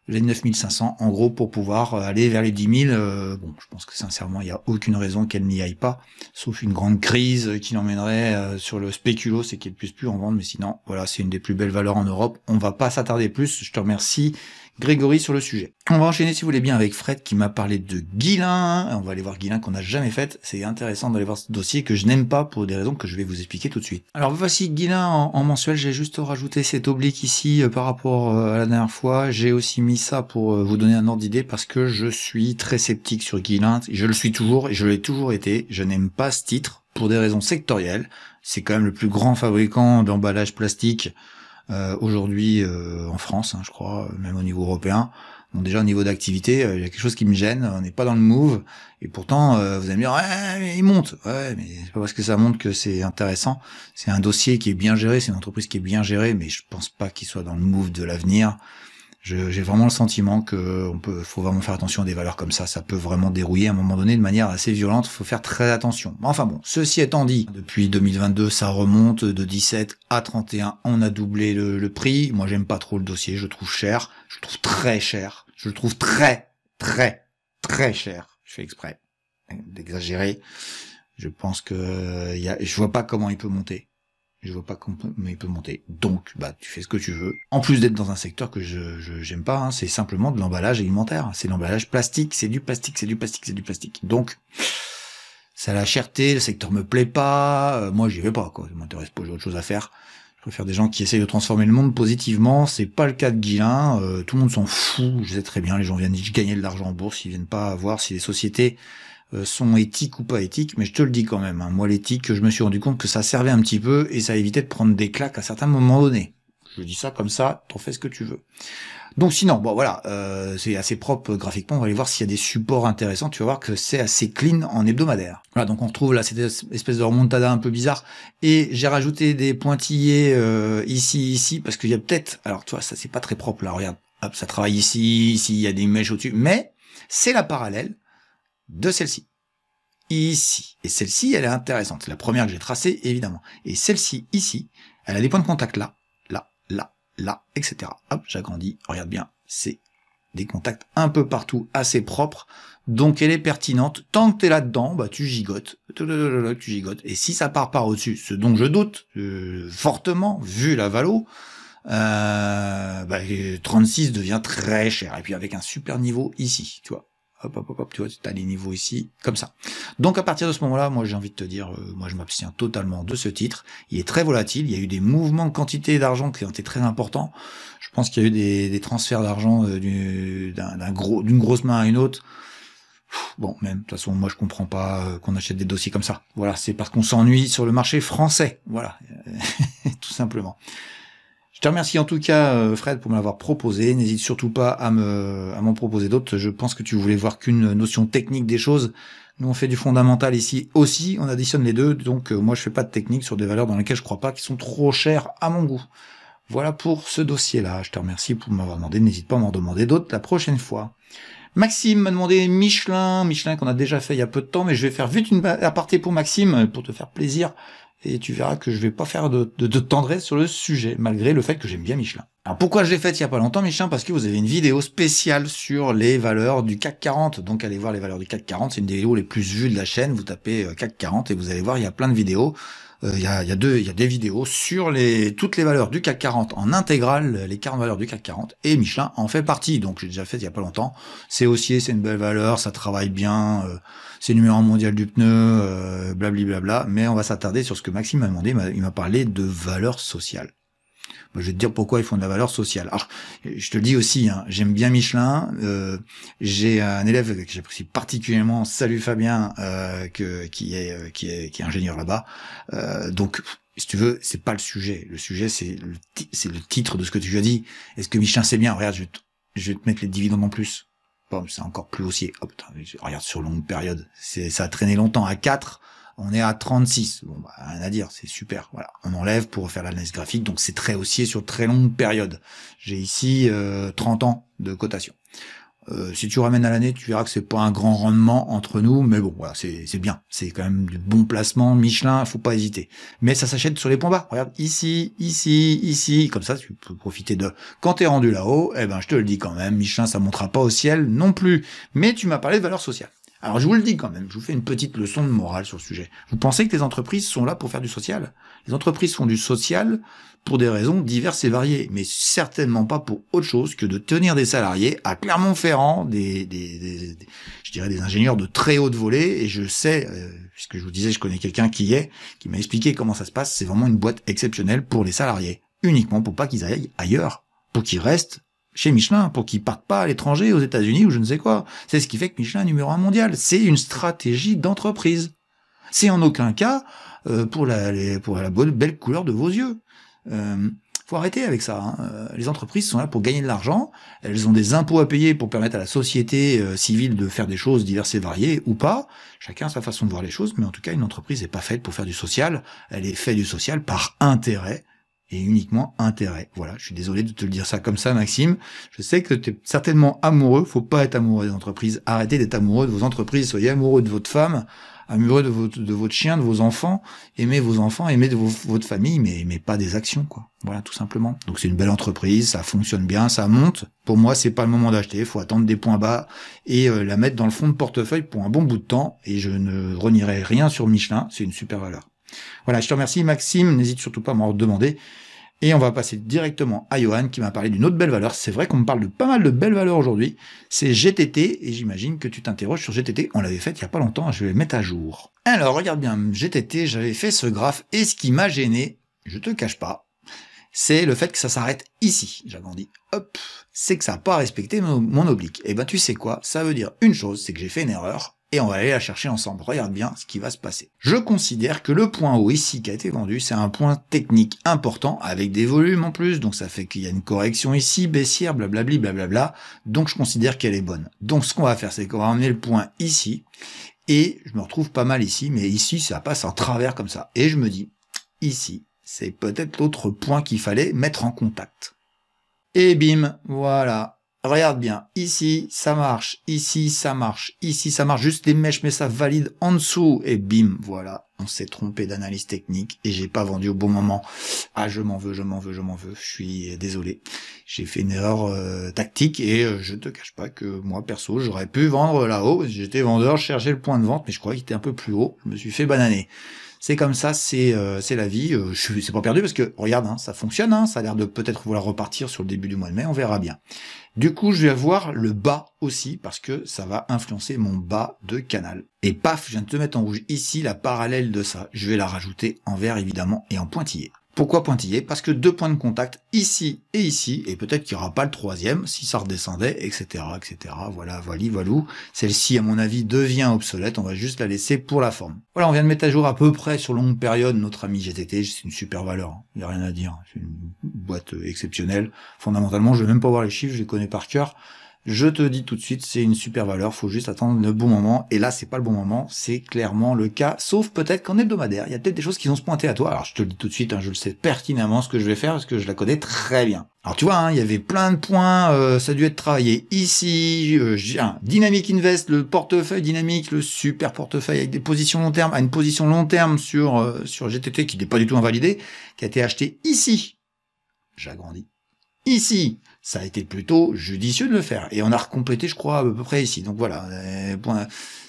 Speaker 1: les 9500 en gros pour pouvoir euh, aller vers les 10 000. Euh, bon, je pense que sincèrement, il n'y a aucune raison qu'elle n'y aille pas, sauf une grande crise euh, qui l'emmènerait sur le spéculo, c'est qu'elle puisse plus en vendre. Mais sinon, voilà, c'est une des plus belles valeurs en Europe. On va pas s'attarder plus. Je te remercie. Grégory sur le sujet. On va enchaîner si vous voulez bien avec Fred qui m'a parlé de Guilin. On va aller voir Guilin qu'on n'a jamais fait. C'est intéressant d'aller voir ce dossier que je n'aime pas pour des raisons que je vais vous expliquer tout de suite. Alors voici Guilin en, mensuel. J'ai juste rajouté cet oblique ici euh, par rapport euh, à la dernière fois. J'ai aussi mis ça pour euh, vous donner un ordre d'idée parce que je suis très sceptique sur Guilin. Je le suis toujours et je l'ai toujours été. Je n'aime pas ce titre pour des raisons sectorielles. C'est quand même le plus grand fabricant d'emballages plastiques euh, aujourd'hui euh, en France, hein, je crois, euh, même au niveau européen. Donc déjà au niveau d'activité, il y a quelque chose qui me gêne, on n'est pas dans le move, et pourtant vous allez me dire, ouais, il monte, ouais, mais c'est pas parce que ça monte que c'est intéressant, c'est un dossier qui est bien géré, c'est une entreprise qui est bien gérée, mais je pense pas qu'il soit dans le move de l'avenir, j'ai vraiment le sentiment que on peut, faut vraiment faire attention à des valeurs comme ça. Ça peut vraiment dérouiller à un moment donné de manière assez violente. Faut faire très attention. Enfin bon, ceci étant dit, depuis 2022, ça remonte de 17 à 31. On a doublé le, prix. Moi, j'aime pas trop le dossier. Je le trouve cher. Je le trouve très cher. Je le trouve très, très, très cher. Je fais exprès d'exagérer. Je pense que y a, je vois pas comment il peut monter je vois pas comment il peut monter. Donc, bah, tu fais ce que tu veux. En plus d'être dans un secteur que je, je j'aime pas, hein, c'est simplement de l'emballage alimentaire. C'est l'emballage plastique, c'est du plastique, c'est du plastique, c'est du plastique. Donc, ça la cherté, le secteur me plaît pas, euh, moi j'y vais pas, quoi. Je m'intéresse pas, j'ai autre chose à faire. Je préfère des gens qui essayent de transformer le monde positivement. C'est pas le cas de Guilin. Euh, tout le monde s'en fout. Je sais très bien, les gens viennent gagner de l'argent en bourse, ils viennent pas voir si les sociétés euh, sont éthiques ou pas éthiques, mais je te le dis quand même, hein. moi l'éthique, je me suis rendu compte que ça servait un petit peu et ça évitait de prendre des claques à certains moments donnés. Je dis ça comme ça, t'en fais ce que tu veux. Donc sinon, bon voilà, euh, c'est assez propre graphiquement. On va aller voir s'il y a des supports intéressants. Tu vas voir que c'est assez clean en hebdomadaire. Voilà, donc on retrouve là cette espèce de remontada un peu bizarre. Et j'ai rajouté des pointillés euh, ici, ici, parce qu'il y a peut-être. Alors tu ça c'est pas très propre là. Regarde, hop, ça travaille ici, ici, il y a des mèches au-dessus. Mais c'est la parallèle de celle-ci. Ici. Et celle-ci, elle est intéressante. La première que j'ai tracée, évidemment. Et celle-ci, ici, elle a des points de contact là, là, là, là, etc. Hop, j'agrandis. Regarde bien. C'est des contacts un peu partout, assez propres. Donc elle est pertinente. Tant que es là-dedans, bah tu gigotes, tu gigotes. Et si ça part par au-dessus, ce dont je doute euh, fortement, vu la valo, euh, bah, 36 euh, devient très cher. Et puis avec un super niveau ici, tu vois hop, hop, hop, hop, tu vois, tu as les niveaux ici, comme ça. Donc à partir de ce moment-là, moi j'ai envie de te dire, euh, moi je m'abstiens totalement de ce titre. Il est très volatile, il y a eu des mouvements de quantité d'argent qui ont été très importants. Je pense qu'il y a eu des, transferts d'argent euh, d'une grosse main à une autre. Bon, même, de toute façon, moi je comprends pas euh, qu'on achète des dossiers comme ça. Voilà, c'est parce qu'on s'ennuie sur le marché français. Voilà, tout simplement. Je te remercie en tout cas, euh, Fred, pour m'avoir proposé. N'hésite surtout pas à me m'en proposer d'autres. Je pense que tu voulais voir qu'une notion technique des choses. Nous, on fait du fondamental ici aussi. On additionne les deux. Donc, euh, moi, je fais pas de technique sur des valeurs dans lesquelles je crois pas, qui sont trop chères à mon goût. Voilà pour ce dossier-là. Je te remercie pour m'avoir demandé. N'hésite pas à m'en demander d'autres la prochaine fois. Maxime m'a demandé Michelin, Michelin qu'on a déjà fait il y a peu de temps, mais je vais faire vite une aparté pour Maxime, pour te faire plaisir et tu verras que je vais pas faire de, de tendresse sur le sujet, malgré le fait que j'aime bien Michelin. Alors pourquoi je l'ai faite il y a pas longtemps, Michelin Parce que vous avez une vidéo spéciale sur les valeurs du CAC 40. Donc allez voir les valeurs du CAC 40, c'est une des vidéos les plus vues de la chaîne. Vous tapez euh, CAC 40 et vous allez voir, il y a plein de vidéos. Euh, il y, a, y, a y a des vidéos sur les, toutes les valeurs du CAC 40 en intégrale, les 40 valeurs du CAC 40, et Michelin en fait partie. Donc j'ai déjà fait il y a pas longtemps. C'est haussier, c'est une belle valeur, ça travaille bien, euh, c'est numéro mondial du pneu, blablabla. Mais on va s'attarder sur ce que Maxime m'a demandé. Il m'a parlé de valeurs sociales. Je vais te dire pourquoi ils font de la valeur sociale. Alors, je te le dis aussi, hein, j'aime bien Michelin. Euh, j'ai un élève que j'apprécie particulièrement, salut Fabien, euh, euh, qui, est, qui, est, ingénieur là-bas. donc, si tu veux, c'est pas le sujet. Le sujet, c'est le, c'est le titre de ce que tu as dit. Est-ce que Michelin, c'est bien Regarde, je vais, te, je te mettre les dividendes en plus. Bon, c'est encore plus haussier. regarde sur longue période. C'est, ça a traîné longtemps à 4 on est à 36. Bon, bah, rien à dire, c'est super. Voilà, on enlève pour faire l'analyse graphique, donc c'est très haussier sur très longue période. J'ai ici 30 euh, ans de cotation. Euh, si tu ramènes à l'année, tu verras que c'est pas un grand rendement entre nous, mais bon, voilà, c'est bien. C'est quand même du bon placement. Michelin, faut pas hésiter. Mais ça s'achète sur les points bas. Regarde, ici, ici, ici. Comme ça, tu peux profiter de. Quand tu es rendu là-haut, eh ben, je te le dis quand même, Michelin, ça montera pas au ciel non plus. Mais tu m'as parlé de valeur sociale. Alors je vous le dis quand même, je vous fais une petite leçon de morale sur le sujet. Vous pensez que les entreprises sont là pour faire du social Les entreprises font du social pour des raisons diverses et variées, mais certainement pas pour autre chose que de tenir des salariés à Clermont-Ferrand, des, je dirais des ingénieurs de très haute volée, et je sais, euh, puisque je vous disais, je connais quelqu'un qui y est, qui m'a expliqué comment ça se passe, c'est vraiment une boîte exceptionnelle pour les salariés, uniquement pour pas qu'ils aillent ailleurs, pour qu'ils restent chez Michelin pour qu'ils partent pas à l'étranger, aux États-Unis ou je ne sais quoi. C'est ce qui fait que Michelin est numéro un mondial. C'est une stratégie d'entreprise. C'est en aucun cas euh, pour la bonne, belle couleur de vos yeux. Euh, faut arrêter avec ça. Hein. Euh, les entreprises sont là pour gagner de l'argent. Elles ont des impôts à payer pour permettre à la société euh, civile de faire des choses diverses et variées ou pas. Chacun a sa façon de voir les choses, mais en tout cas, une entreprise n'est pas faite pour faire du social. Elle est faite du social par intérêt et uniquement intérêt. Voilà, je suis désolé de te le dire ça comme ça, Maxime. Je sais que tu es certainement amoureux, faut pas être amoureux des entreprises. Arrêtez d'être amoureux de vos entreprises, soyez amoureux de votre femme, amoureux de votre, de votre chien, de vos enfants, aimez vos enfants, aimez votre famille, mais, mais pas des actions, quoi. Voilà, tout simplement. Donc c'est une belle entreprise, ça fonctionne bien, ça monte. Pour moi, c'est pas le moment d'acheter, faut attendre des points bas et euh, la mettre dans le fond de portefeuille pour un bon bout de temps, et je ne renierai rien sur Michelin, c'est une super valeur. Voilà, je te remercie Maxime, n'hésite surtout pas à m'en demander. Et on va passer directement à Johan qui m'a parlé d'une autre belle valeur. C'est vrai qu'on me parle de pas mal de belles valeurs aujourd'hui. C'est GTT et j'imagine que tu t'interroges sur GTT. On l'avait fait il y a pas longtemps, hein, je vais le mettre à jour. Alors regarde bien, GTT, j'avais fait ce graphe et ce qui m'a gêné, je te cache pas, c'est le fait que ça s'arrête ici. J'avais dit, hop, c'est que ça n'a pas respecté mon, mon oblique. Et eh ben tu sais quoi, ça veut dire une chose, c'est que j'ai fait une erreur et on va aller la chercher ensemble. Regarde bien ce qui va se passer. Je considère que le point haut ici qui a été vendu, c'est un point technique important avec des volumes en plus, donc ça fait qu'il y a une correction ici, baissière, blablabli, blablabla, donc je considère qu'elle est bonne. Donc ce qu'on va faire, c'est qu'on va emmener le point ici, et je me retrouve pas mal ici, mais ici ça passe en travers comme ça. Et je me dis, ici, c'est peut-être l'autre point qu'il fallait mettre en contact. Et bim, voilà, Regarde bien. Ici, ça marche. Ici, ça marche. Ici, ça marche. Juste les mèches, mais ça valide en dessous. Et bim, voilà. On s'est trompé d'analyse technique et j'ai pas vendu au bon moment. Ah, je m'en veux, je m'en veux, je m'en veux. Je suis désolé. J'ai fait une erreur euh, tactique et euh, je te cache pas que moi, perso, j'aurais pu vendre là-haut. J'étais vendeur, je cherchais le point de vente, mais je crois qu'il était un peu plus haut. Je me suis fait bananer c'est comme ça, c'est euh, c'est la vie. je c'est pas perdu parce que regarde, hein, ça fonctionne, hein, ça a l'air de peut-être vouloir repartir sur le début du mois de mai, on verra bien. Du coup, je vais avoir le bas aussi parce que ça va influencer mon bas de canal. Et paf, je viens de te mettre en rouge ici la parallèle de ça. Je vais la rajouter en vert évidemment et en pointillé. Pourquoi pointillé Parce que deux points de contact ici et ici, et peut-être qu'il n'y aura pas le troisième si ça redescendait, etc. etc. Voilà, vali, valou. Celle-ci, à mon avis, devient obsolète, on va juste la laisser pour la forme. Voilà, on vient de mettre à jour à peu près sur longue période notre ami GTT, c'est une super valeur, hein. il n'y a rien à dire, c'est une boîte euh, exceptionnelle. Fondamentalement, je ne vais même pas voir les chiffres, je les connais par cœur. Je te dis tout de suite, c'est une super valeur, faut juste attendre le bon moment. Et là, c'est pas le bon moment, c'est clairement le cas. Sauf peut-être qu'en hebdomadaire, il y a peut-être des choses qui vont se pointer à toi. Alors je te le dis tout de suite, hein, je le sais pertinemment ce que je vais faire parce que je la connais très bien. Alors tu vois, hein, il y avait plein de points, euh, ça a dû être travaillé ici. Euh, ah, Dynamic Invest, le portefeuille dynamique, le super portefeuille avec des positions long terme, à une position long terme sur euh, sur GTT qui n'est pas du tout invalidée, qui a été acheté ici. J'agrandis. Ici, ça a été plutôt judicieux de le faire. Et on a recomplété, je crois, à peu près ici. Donc voilà, euh, point,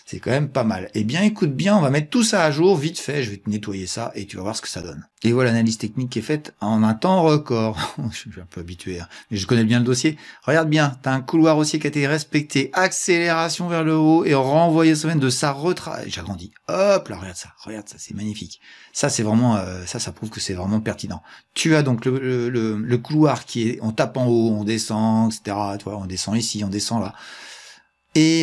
Speaker 1: c'est quand même pas mal. Eh bien, écoute bien, on va mettre tout ça à jour, vite fait, je vais te nettoyer ça et tu vas voir ce que ça donne. Et voilà l'analyse technique qui est faite en un temps record. je suis un peu habitué, hein. mais je connais bien le dossier. Regarde bien, tu as un couloir haussier qui a été respecté, accélération vers le haut et renvoyé semaine de sa retraite. J'agrandis. Hop là, regarde ça, regarde ça, c'est magnifique. Ça, c'est vraiment, euh, ça, ça prouve que c'est vraiment pertinent. Tu as donc le, le, le, le couloir qui est, on tape en haut, on descend, etc. Tu vois, on descend ici, on descend là.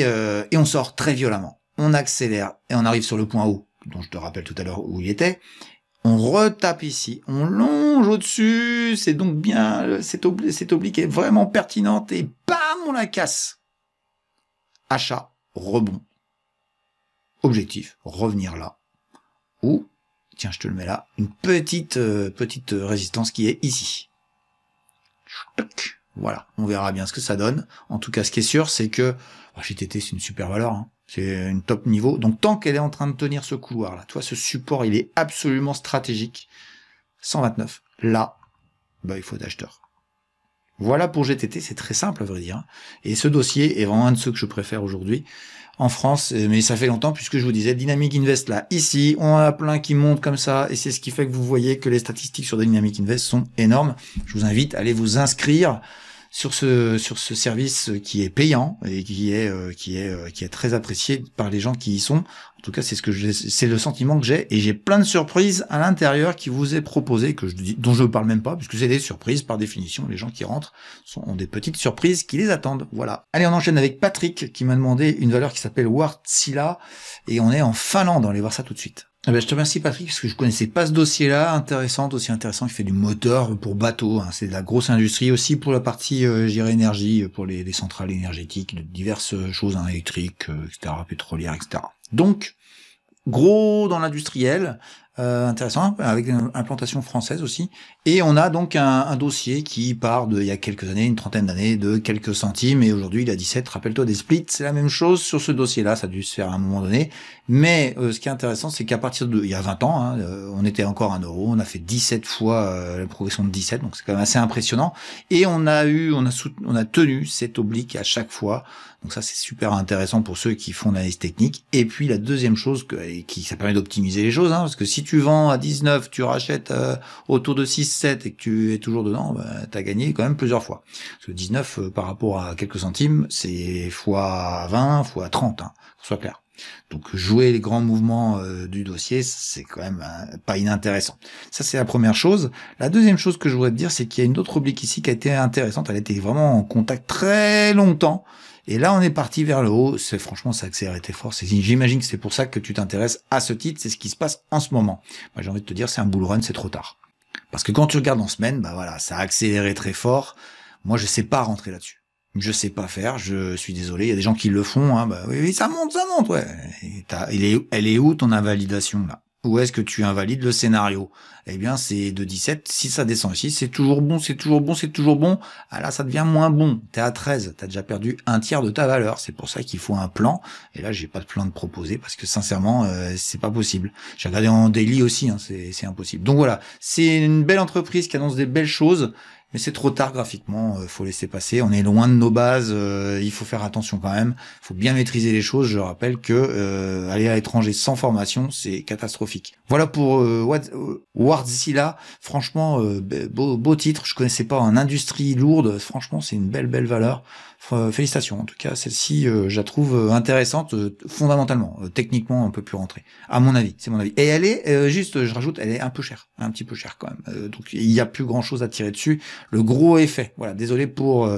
Speaker 1: Euh, et, on sort très violemment. On accélère et on arrive sur le point haut, dont je te rappelle tout à l'heure où il était. On retape ici, on longe au-dessus, c'est donc bien, cette, oblique est vraiment pertinente et bam, on la casse. Achat, rebond. Objectif, revenir là. Ou, tiens, je te le mets là, une petite, euh, petite résistance qui est ici. Voilà, on verra bien ce que ça donne. En tout cas, ce qui est sûr, c'est que ah, GTT c'est une super valeur. Hein. C'est une top niveau. Donc tant qu'elle est en train de tenir ce couloir là, toi ce support il est absolument stratégique. 129. Là, bah, il faut d'acheteurs. Voilà pour GTT, c'est très simple à vrai dire. Hein. Et ce dossier est vraiment un de ceux que je préfère aujourd'hui en France, euh, mais ça fait longtemps puisque je vous disais Dynamic Invest là, ici, on en a plein qui montent comme ça et c'est ce qui fait que vous voyez que les statistiques sur Dynamic Invest sont énormes. Je vous invite à aller vous inscrire sur ce sur ce service qui est payant et qui est euh, qui est euh, qui est très apprécié par les gens qui y sont. En tout cas, c'est ce que c'est le sentiment que j'ai et j'ai plein de surprises à l'intérieur qui vous est proposé que je dont je ne parle même pas puisque c'est des surprises par définition. Les gens qui rentrent sont, ont des petites surprises qui les attendent. Voilà. Allez, on enchaîne avec Patrick qui m'a demandé une valeur qui s'appelle Wartsila et on est en Finlande. On va voir ça tout de suite. Ah ben, je te remercie Patrick parce que je connaissais pas ce dossier-là, intéressant, aussi intéressant qui fait du moteur pour bateau, hein. c'est de la grosse industrie aussi pour la partie euh, énergie, euh, pour les, les, centrales énergétiques, de diverses euh, choses hein, électriques, euh, etc., pétrolières, etc. Donc gros dans l'industriel, euh, intéressant avec une implantation française aussi et on a donc un, dossier qui part de, il y a quelques années, une trentaine d'années, de quelques centimes, et aujourd'hui il a 17, rappelle-toi des splits, c'est la même chose sur ce dossier-là, ça a dû se faire à un moment donné. Mais euh, ce qui est intéressant, c'est qu'à partir de, il y a 20 ans, hein, euh, on était encore à un euro, on a fait 17 fois euh, la progression de 17, donc c'est quand même assez impressionnant. Et on a eu, on a, soutenu, on a tenu cet oblique à chaque fois, donc ça, c'est super intéressant pour ceux qui font l'analyse technique. Et puis la deuxième chose, qui ça permet d'optimiser les choses, hein, parce que si tu vends à 19, tu rachètes autour de 6, et que tu es toujours dedans, bah, tu as gagné quand même plusieurs fois. Parce que 19 euh, par rapport à quelques centimes, c'est fois 20, fois 30, hein, soit clair. Donc jouer les grands mouvements euh, du dossier, c'est quand même euh, pas inintéressant. Ça c'est la première chose. La deuxième chose que je voudrais te dire, c'est qu'il y a une autre oblique ici qui a été intéressante. Elle a été vraiment en contact très longtemps. Et là, on est parti vers le haut. C'est franchement, ça accélère tes fort. J'imagine que c'est pour ça que tu t'intéresses à ce titre. C'est ce qui se passe en ce moment. Moi, j'ai envie de te dire, c'est un bull run, c'est trop tard. Parce que quand tu regardes en semaine, bah voilà, ça a accéléré très fort. Moi, je sais pas rentrer là-dessus. Je sais pas faire. Je suis désolé. Il y a des gens qui le font. Hein, bah oui, oui, ça monte, ça monte. Ouais. est, elle est où ton invalidation là ou est-ce que tu invalides le scénario Eh bien, c'est de 17, si ça descend ici, c'est toujours bon, c'est toujours bon, c'est toujours bon. Ah là, ça devient moins bon. es à 13, Tu as déjà perdu un tiers de ta valeur. C'est pour ça qu'il faut un plan. Et là, j'ai pas de plan de proposer parce que sincèrement, euh, c'est pas possible. J'ai regardé en daily aussi, hein, c'est impossible. Donc voilà, c'est une belle entreprise qui annonce des belles choses mais c'est trop tard graphiquement, euh, faut laisser passer. On est loin de nos bases, euh, il faut faire attention quand même. faut bien maîtriser les choses. Je rappelle que euh, aller à l'étranger sans formation, c'est catastrophique. Voilà pour Wardzilla. Franchement, beau, titre. Je connaissais pas un industrie lourde. Franchement, c'est une belle belle valeur félicitations. En tout cas, celle-ci, euh, je la trouve euh, intéressante euh, fondamentalement. techniquement, on peut plus rentrer. À mon avis, c'est mon avis. Et elle est, juste, je rajoute, elle est un peu chère, un petit peu chère quand même. donc, il n'y a plus grand-chose à tirer dessus. Le gros effet. Voilà. Désolé pour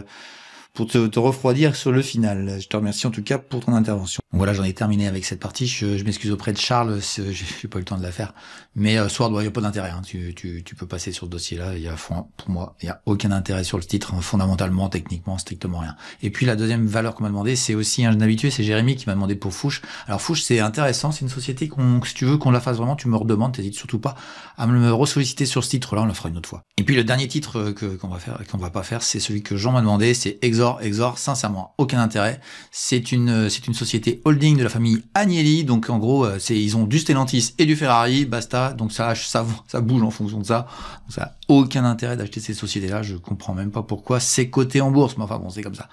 Speaker 1: pour te, refroidir sur le final. Je te remercie en tout cas pour ton intervention. voilà, j'en ai terminé avec cette partie. Je, m'excuse auprès de Charles, j'ai pas eu le temps de la faire. Mais euh, soir, il n'y a pas d'intérêt. Hein. Tu, peux passer sur ce dossier-là. Il y a pour moi, il y a aucun intérêt sur le titre, hein, fondamentalement, techniquement, strictement rien. Et puis la deuxième valeur qu'on m'a demandé, c'est aussi un jeune habitué, c'est Jérémy qui m'a demandé pour Fouche. Alors Fouche, c'est intéressant. C'est une société qu'on, si tu veux qu'on la fasse vraiment, tu me redemandes. T'hésites surtout pas à me ressolliciter sur ce titre-là. On le fera une autre fois. Et puis le dernier titre euh, que qu'on va faire, qu'on va pas faire, c'est celui que Jean m'a demandé, c'est Exor Exor, sincèrement, aucun intérêt. C'est une, euh, c'est une société holding de la famille Agnelli, donc en gros, euh, c'est, ils ont du Stellantis et du Ferrari, basta. Donc ça, ça, ça bouge en fonction de ça. Donc ça a aucun intérêt d'acheter ces sociétés-là. Je comprends même pas pourquoi c'est coté en bourse, mais enfin bon, c'est comme ça.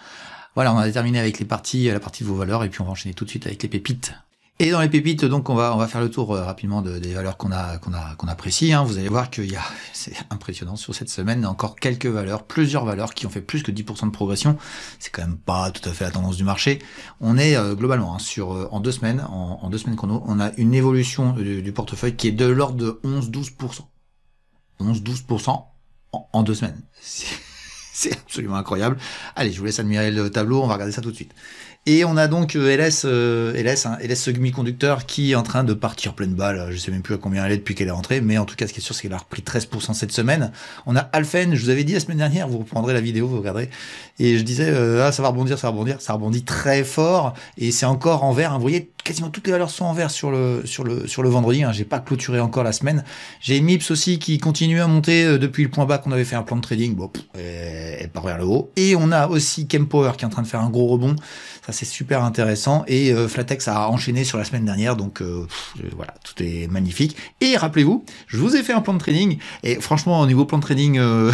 Speaker 1: Voilà, on a terminé avec les parties, la partie de vos valeurs, et puis on va enchaîner tout de suite avec les pépites. Et dans les pépites, donc on va on va faire le tour euh, rapidement des valeurs qu'on a qu'on a qu'on apprécie. Hein. Vous allez voir qu'il y a c'est impressionnant sur cette semaine encore quelques valeurs, plusieurs valeurs qui ont fait plus que 10% de progression. C'est quand même pas tout à fait la tendance du marché. On est euh, globalement hein, sur euh, en deux semaines en, deux semaines qu'on on a une évolution du, portefeuille qui est de l'ordre de 11-12%. 11-12% en deux semaines. C'est absolument incroyable. Allez, je vous laisse admirer le tableau, on va regarder ça tout de suite. Et on a donc euh, LS, euh, LS, hein, LS semi-conducteur qui est en train de partir pleine balle. Je sais même plus à combien elle est depuis qu'elle est entrée, mais en tout cas, ce qui est sûr, c'est qu'elle a repris 13% cette semaine. On a Alphen, je vous avais dit la semaine dernière, vous reprendrez la vidéo, vous regarderez. Et je disais, euh, ah, ça va rebondir, ça va rebondir, ça rebondit très fort. Et c'est encore en vert. Hein. Vous voyez, quasiment toutes les valeurs sont en vert sur le, sur le, sur le vendredi. Hein. J'ai pas clôturé encore la semaine. J'ai MIPS aussi qui continue à monter depuis le point bas qu'on avait fait un plan de trading. Bon, elle part vers le haut. Et on a aussi Kempower qui est en train de faire un gros rebond c'est super intéressant. Et euh, Flatex a enchaîné sur la semaine dernière, donc euh, euh, voilà, tout est magnifique. Et rappelez-vous, je vous ai fait un plan de training, et franchement, au niveau plan de training...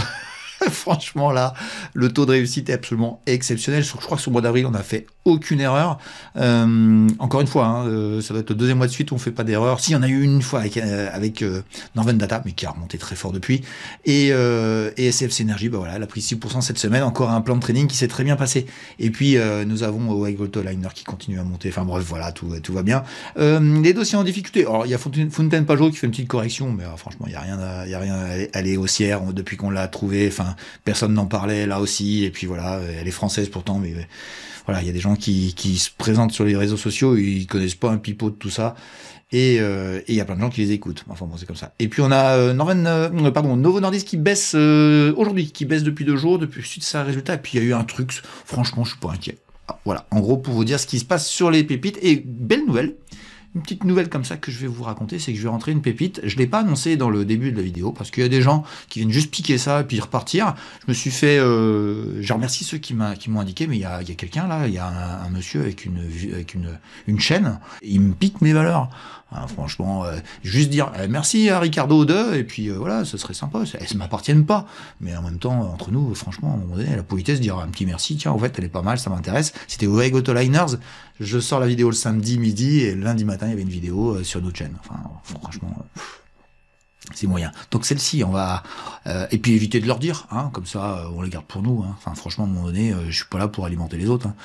Speaker 1: Franchement, là, le taux de réussite est absolument exceptionnel. Je crois que sur le mois d'avril, on n'a fait aucune erreur. Euh, encore une fois, hein, euh, ça doit être le deuxième mois de suite où on ne fait pas d'erreur. Si, il y en a eu une fois avec, euh, Data, mais qui a remonté très fort depuis. Et, et SFC Energy, bah voilà, elle a pris 6% cette semaine. Encore un plan de training qui s'est très bien passé. Et puis, nous avons Hawaii Tolliner Liner qui continue à monter. Enfin bref, voilà, tout, va bien. les dossiers en difficulté. Alors, il y a Fontaine, Pajot qui fait une petite correction, mais franchement, il n'y a rien à, y a rien à aller haussière depuis qu'on l'a trouvé personne n'en parlait là aussi. Et puis voilà, elle est française pourtant, mais voilà, il y a des gens qui, se présentent sur les réseaux sociaux, ils connaissent pas un pipeau de tout ça. Euh, et il y a plein de gens qui les écoutent. Enfin bon, c'est comme ça. Et puis on a euh, euh, Novo Nordisk qui baisse aujourd'hui, qui baisse depuis deux jours, depuis suite un résultat. Et puis il y a eu un truc, franchement, je suis pas inquiet. Ah, voilà, en gros pour vous dire ce qui se passe sur les pépites. Et belle nouvelle, une petite nouvelle comme ça que je vais vous raconter, c'est que je vais rentrer une pépite. Je ne l'ai pas annoncé dans le début de la vidéo parce qu'il y a des gens qui viennent juste piquer ça et puis repartir. Je me suis fait. Euh, je remercie ceux qui m'ont indiqué, mais il y a, quelqu'un là, il y a un, monsieur avec, une, avec une chaîne, il me pique mes valeurs. Hein, franchement, euh, juste dire euh, merci à Ricardo de, et puis euh, voilà, ce serait sympa. Elles ne m'appartiennent pas. Mais en même temps, entre nous, franchement, à un la politesse, dira un petit merci, tiens, en fait, elle est pas mal, ça m'intéresse. C'était to Liners, Je sors la vidéo le samedi midi, et lundi matin, il y avait une vidéo sur notre chaînes. Enfin, franchement. C'est moyen. Donc celle-ci, on va euh, et puis éviter de leur dire, hein, comme ça euh, on les garde pour nous. Hein. Enfin franchement, à un moment donné, euh, je suis pas là pour alimenter les autres. Hein.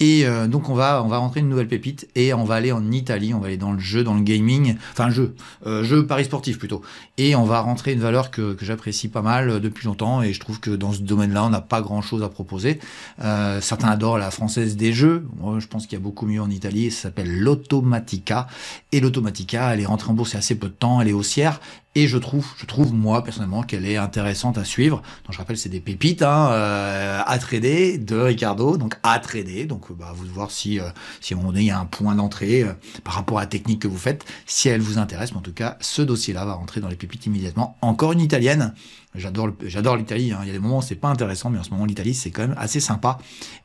Speaker 1: Et euh, donc on va on va rentrer une nouvelle pépite et on va aller en Italie, on va aller dans le jeu, dans le gaming, enfin jeu, jeu paris sportif plutôt. Et on va rentrer une valeur que, que j'apprécie pas mal depuis longtemps et je trouve que dans ce domaine-là, on n'a pas grand-chose à proposer. certains adorent la française des jeux. Moi, je pense qu'il y a beaucoup mieux en Italie. Ça s'appelle l'automatica et l'automatica, elle est rentrée en bourse il y a assez peu de temps, elle est haussière et je trouve, je trouve moi personnellement qu'elle est intéressante à suivre. Donc je rappelle, c'est des pépites hein, euh, à trader de Ricardo, donc à trader. Donc euh, bah, vous voir si, euh, si à un il y a un point d'entrée par rapport à la technique que vous faites, si elle vous intéresse. Mais en tout cas, ce dossier-là va rentrer dans les pépites immédiatement. Encore une italienne J'adore, j'adore l'Italie. Hein. Il y a des moments où c'est pas intéressant, mais en ce moment l'Italie c'est quand même assez sympa.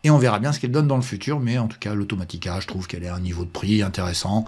Speaker 1: Et on verra bien ce qu'elle donne dans le futur. Mais en tout cas, l'Automatica, je trouve qu'elle a un niveau de prix intéressant.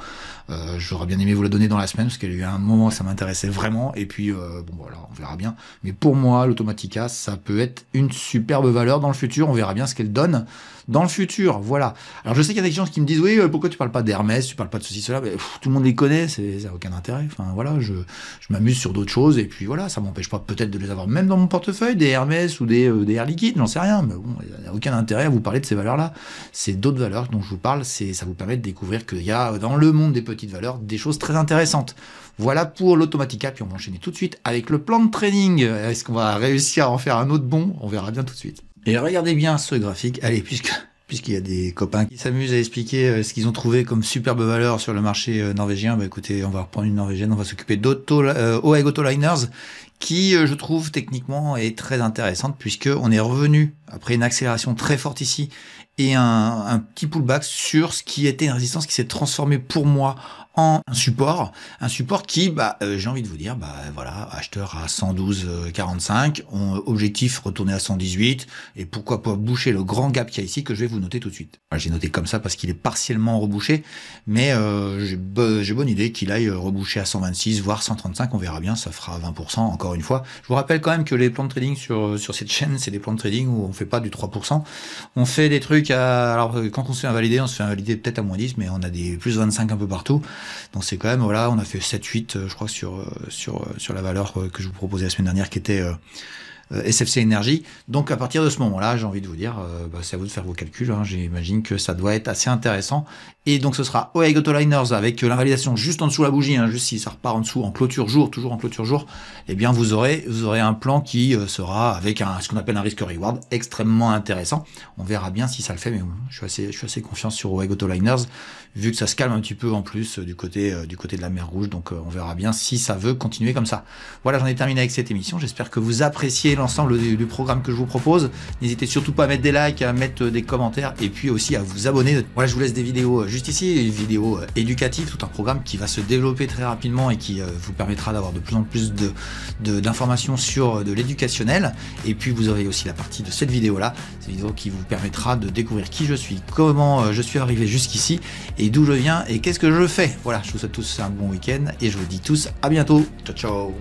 Speaker 1: Euh, j'aurais bien aimé vous la donner dans la semaine parce qu'elle a eu un moment où ça m'intéressait vraiment. Et puis euh, bon voilà, on verra bien. Mais pour moi, l'Automatica, ça peut être une superbe valeur dans le futur. On verra bien ce qu'elle donne dans le futur. Voilà. Alors je sais qu'il y a des gens qui me disent oui, euh, pourquoi tu parles pas d'Hermès, tu parles pas de ceci cela. Mais, tout le monde les connaît, c'est, ça n'a aucun intérêt. Enfin voilà, je, je m'amuse sur d'autres choses et puis voilà, ça m'empêche pas peut-être de les avoir même dans mon portefeuille des Hermès ou des, euh, Air Liquide, j'en sais rien, mais bon, il n'y a aucun intérêt à vous parler de ces valeurs-là. C'est d'autres valeurs dont je vous parle, c'est ça vous permet de découvrir qu'il y a euh, dans le monde des petites valeurs des choses très intéressantes. Voilà pour l'automatica, puis on va enchaîner tout de suite avec le plan de trading. Est-ce qu'on va réussir à en faire un autre bon On verra bien tout de suite. Et regardez bien ce graphique, allez, puisque puisqu'il y a des copains qui s'amusent à expliquer euh, ce qu'ils ont trouvé comme superbe valeur sur le marché norvégien. Bah écoutez, on va reprendre une norvégienne, on va s'occuper d'Auto euh, qui, euh, je trouve, techniquement est très intéressante, puisqu'on est revenu, après une accélération très forte ici, et un, un petit pullback sur ce qui était une résistance qui s'est transformée pour moi un support, un support qui, bah, euh, j'ai envie de vous dire, bah voilà, acheteur à 112,45, euh, objectif retourner à 118, et pourquoi pas boucher le grand gap qu'il y a ici que je vais vous noter tout de suite. j'ai noté comme ça parce qu'il est partiellement rebouché, mais euh, j'ai, bonne idée qu'il aille reboucher à 126, voire 135, on verra bien, ça fera 20% encore une fois. Je vous rappelle quand même que les plans de trading sur, sur cette chaîne, c'est des plans de trading où on fait pas du 3%, on fait des trucs Alors quand on se fait invalider, on se fait invalider peut-être à moins 10, mais on a des plus 25 un peu partout. Donc c'est quand même, voilà, on a fait 7-8, euh, je crois, sur, euh, sur, euh, sur la valeur que je vous proposais la semaine dernière, qui était SFC Energy. Donc à partir de ce moment-là, j'ai envie de vous dire, bah, c'est à vous de faire vos calculs. Hein. J'imagine que ça doit être assez intéressant. Et donc ce sera OEG I Liners avec euh, l'invalidation juste en dessous de la bougie, hein, juste si ça repart en dessous en clôture jour, toujours en clôture jour, eh bien vous aurez, vous aurez un plan qui euh, sera avec un, ce qu'on appelle un risque reward extrêmement intéressant. On verra bien si ça le fait, mais je suis assez, je suis assez confiant sur OEG Liners vu que ça se calme un petit peu en plus euh, du côté, du côté de la mer Rouge, donc on verra bien si ça veut continuer comme ça. Voilà, j'en ai terminé avec cette émission. J'espère que vous appréciez l'ensemble du, programme que je vous propose. N'hésitez surtout pas à mettre des likes, à mettre des commentaires et puis aussi à vous abonner. Voilà, je vous laisse des vidéos juste ici, une vidéo euh, éducative, tout un programme qui va se développer très rapidement et qui euh, vous permettra d'avoir de plus en plus d'informations de, d'informations sur euh, de l'éducationnel. Et puis vous aurez aussi la partie de cette vidéo-là, cette vidéo qui vous permettra de découvrir qui je suis, comment je suis arrivé jusqu'ici et d'où je viens et qu'est-ce que je fais. Voilà, je vous souhaite tous un bon week-end et je vous dis tous à bientôt. Ciao ciao